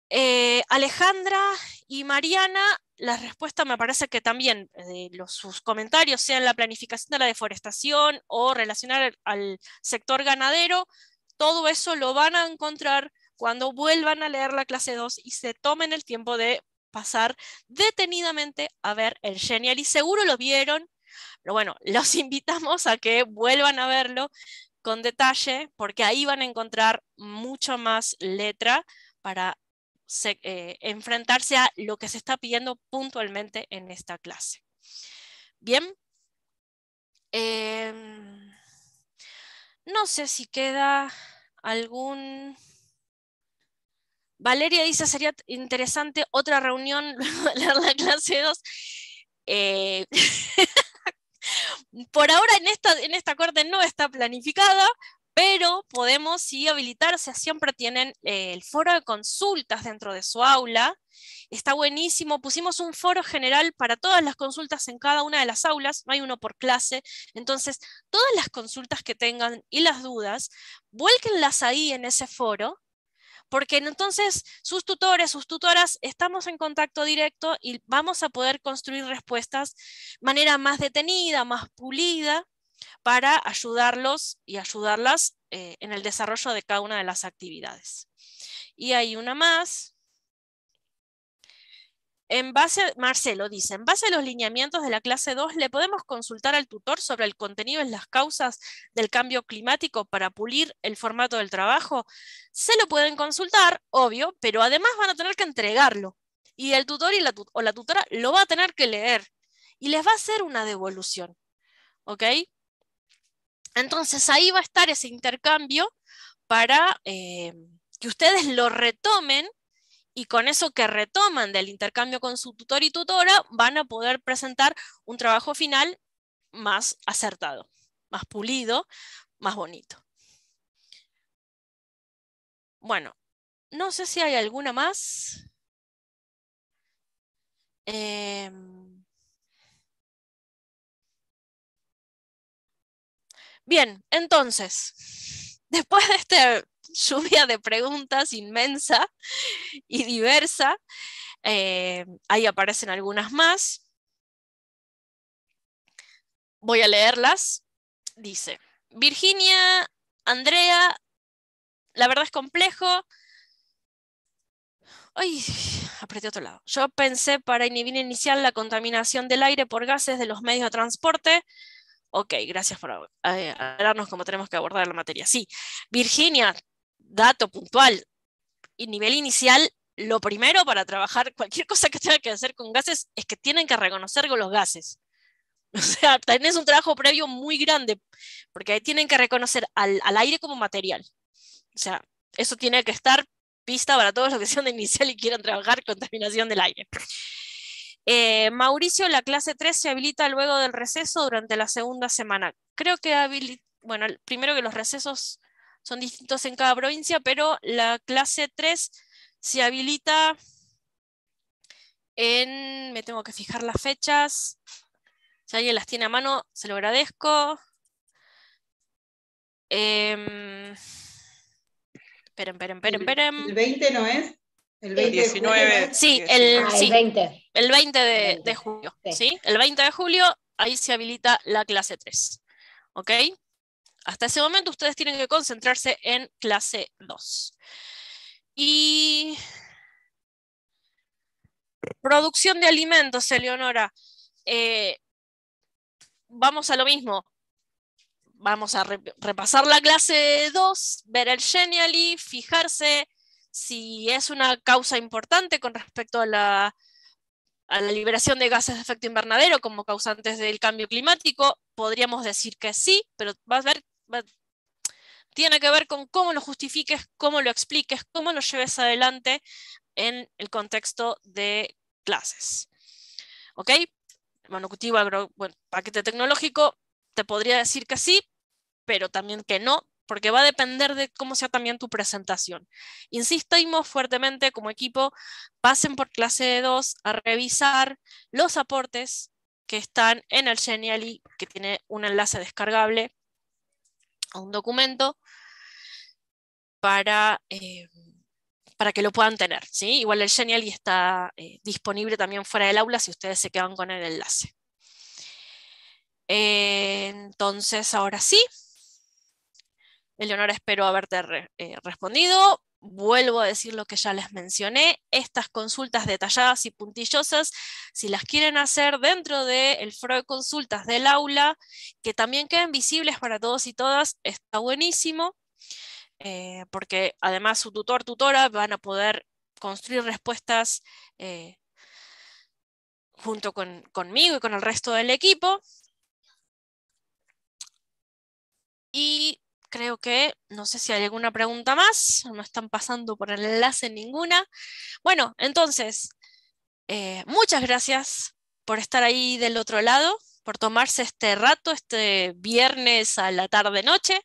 Eh, Alejandra y Mariana, la respuesta me parece que también eh, los, sus comentarios, sean la planificación de la deforestación o relacionar al sector ganadero, todo eso lo van a encontrar cuando vuelvan a leer la clase 2 y se tomen el tiempo de pasar detenidamente a ver el Genial. Y seguro lo vieron, pero bueno, *laughs* los invitamos a que vuelvan a verlo con detalle, porque ahí van a encontrar mucho más letra para eh, enfrentarse a lo que se está pidiendo puntualmente en esta clase. Bien. Em, no sé si queda algún... Valeria dice, sería interesante otra reunión *laughs* la clase 2. Eh, *laughs* por ahora en esta, en esta corte no está planificada, pero podemos sí habilitarse, siempre tienen eh, el foro de consultas dentro de su aula, está buenísimo, pusimos un foro general para todas las consultas en cada una de las aulas, no hay uno por clase, entonces todas las consultas que tengan y las dudas, vuélquenlas ahí en ese foro, porque entonces sus tutores, sus tutoras, estamos en contacto directo y vamos a poder construir respuestas de manera más detenida, más pulida, para ayudarlos y ayudarlas eh, en el desarrollo de cada una de las actividades. Y hay una más. En base, Marcelo dice, en base a los lineamientos de la clase 2, ¿le podemos consultar al tutor sobre el contenido en las causas del cambio climático para pulir el formato del trabajo? Se lo pueden consultar, obvio, pero además van a tener que entregarlo. Y el tutor o la tutora lo va a tener que leer y les va a hacer una devolución. ¿Ok? Entonces ahí va a estar ese intercambio para eh, que ustedes lo retomen y con eso que retoman del intercambio con su tutor y tutora van a poder presentar un trabajo final más acertado, más pulido, más bonito. Bueno, no sé si hay alguna más. Em, Bien, entonces, *laughs* después de esta lluvia de preguntas inmensa y diversa, eh, ahí aparecen algunas más. Voy a leerlas. Dice, Virginia, Andrea, la verdad es complejo. Ay, apreté otro lado. Yo pensé para inhibir inicial la contaminación del aire por gases de los medios de transporte. Ok, gracias por hablarnos cómo tenemos que abordar la materia. Sí, Virginia, dato puntual. Y nivel inicial, lo primero para trabajar cualquier cosa que tenga que hacer con gases es que tienen que reconocer con los gases. *laughs* O sea, tenés un trabajo previo muy grande, porque ahí tienen que reconocer al, al aire como material. O sea, eso tiene que estar pista para todos los que sean de inicial y quieran trabajar contaminación del aire. Eh, Mauricio, la clase 3 se habilita luego del receso durante la segunda semana. Creo que bueno, primero que los recesos son distintos en cada provincia, pero la clase 3 se habilita en, me tengo que fijar las fechas, si alguien las tiene a mano, se lo agradezco. esperen, em, esperen, esperen, esperen. ¿El 20 no es? El 20 19. Sí, el, ah, el 20. El 20 de, julio. El 20 de julio ahí se habilita la clase 3. Hasta ese momento ustedes tienen que concentrarse en clase 2. Y producción de alimentos, Eleonora. Eh, vamos a lo mismo. Vamos a repasar la clase 2, ver el Genially, fijarse si es una causa importante con respecto a la, liberación de gases de efecto invernadero como causantes del cambio climático, podríamos decir que sí, pero a ver, tiene que ver con cómo lo justifiques, cómo lo expliques, cómo lo lleves adelante en el contexto de clases. ¿Ok? Monocultivo, agro, bueno, paquete tecnológico, te podría decir que sí, pero también que no, porque va a depender de cómo sea también tu presentación. Insistimos fuertemente como equipo, pasen por clase de 2 a revisar los aportes que están en el Genially, que tiene un enlace descargable a un documento para, eh, para que lo puedan tener. Igual el Genially está eh, disponible también fuera del aula si ustedes se quedan con el enlace. Eh, entonces, ahora sí, Eleonora, espero haberte eh, respondido. Vuelvo a decir lo que ya les mencioné, estas consultas detalladas y puntillosas, si las quieren hacer dentro del foro de consultas del aula, que también queden visibles para todos y todas, está buenísimo, eh, porque además su tutor, tutora, van a poder construir respuestas eh, junto conmigo y con el resto del equipo. Y creo que, no sé si hay alguna pregunta más, no están pasando por el enlace ninguna. Bueno, entonces, eh, muchas gracias por estar ahí del otro lado, por tomarse este rato, este viernes a la tarde-noche.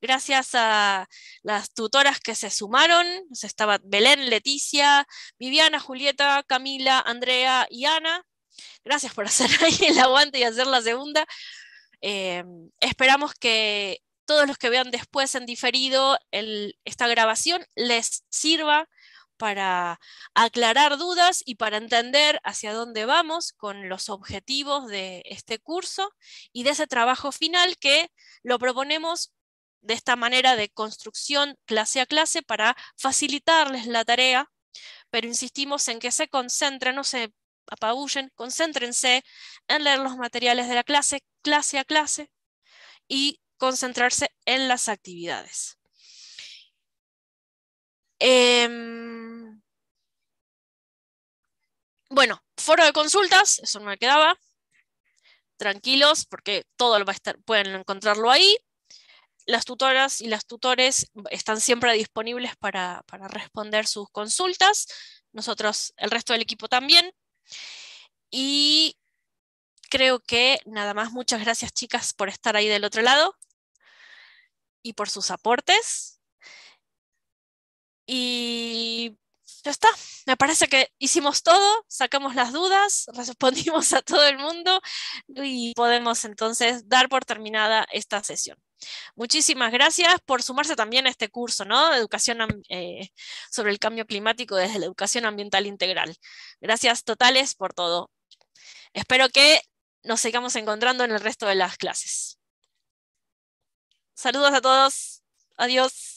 Gracias a las tutoras que se sumaron, estaba Belén, Leticia, Viviana, Julieta, Camila, Andrea y Ana. Gracias por hacer *laughs* ahí el aguante y hacer la segunda. Eh, esperamos que todos los que vean después en diferido esta grabación les sirva para aclarar dudas y para entender hacia dónde vamos con los objetivos de este curso y de ese trabajo final que lo proponemos de esta manera de construcción clase a clase para facilitarles la tarea, pero insistimos en que se concentren, no se apabullen, concéntrense en leer los materiales de la clase, clase a clase, y concentrarse en las actividades. Em, bueno, foro de consultas, eso no me quedaba. Tranquilos, porque todo va a estar, pueden encontrarlo ahí. Las tutoras y las tutores están siempre disponibles para, para responder sus consultas. Nosotros, el resto del equipo también. Y creo que nada más. Muchas gracias, chicas, por estar ahí del otro lado y por sus aportes. Y ya está. Me parece que hicimos todo, sacamos las dudas, *laughs* respondimos a todo el mundo y podemos entonces dar por terminada esta sesión. Muchísimas gracias por sumarse también a este curso, ¿no? Educación eh, sobre el cambio climático desde la educación ambiental integral. Gracias totales por todo. Espero que nos sigamos encontrando en el resto de las clases. Saludos a todos. Adiós.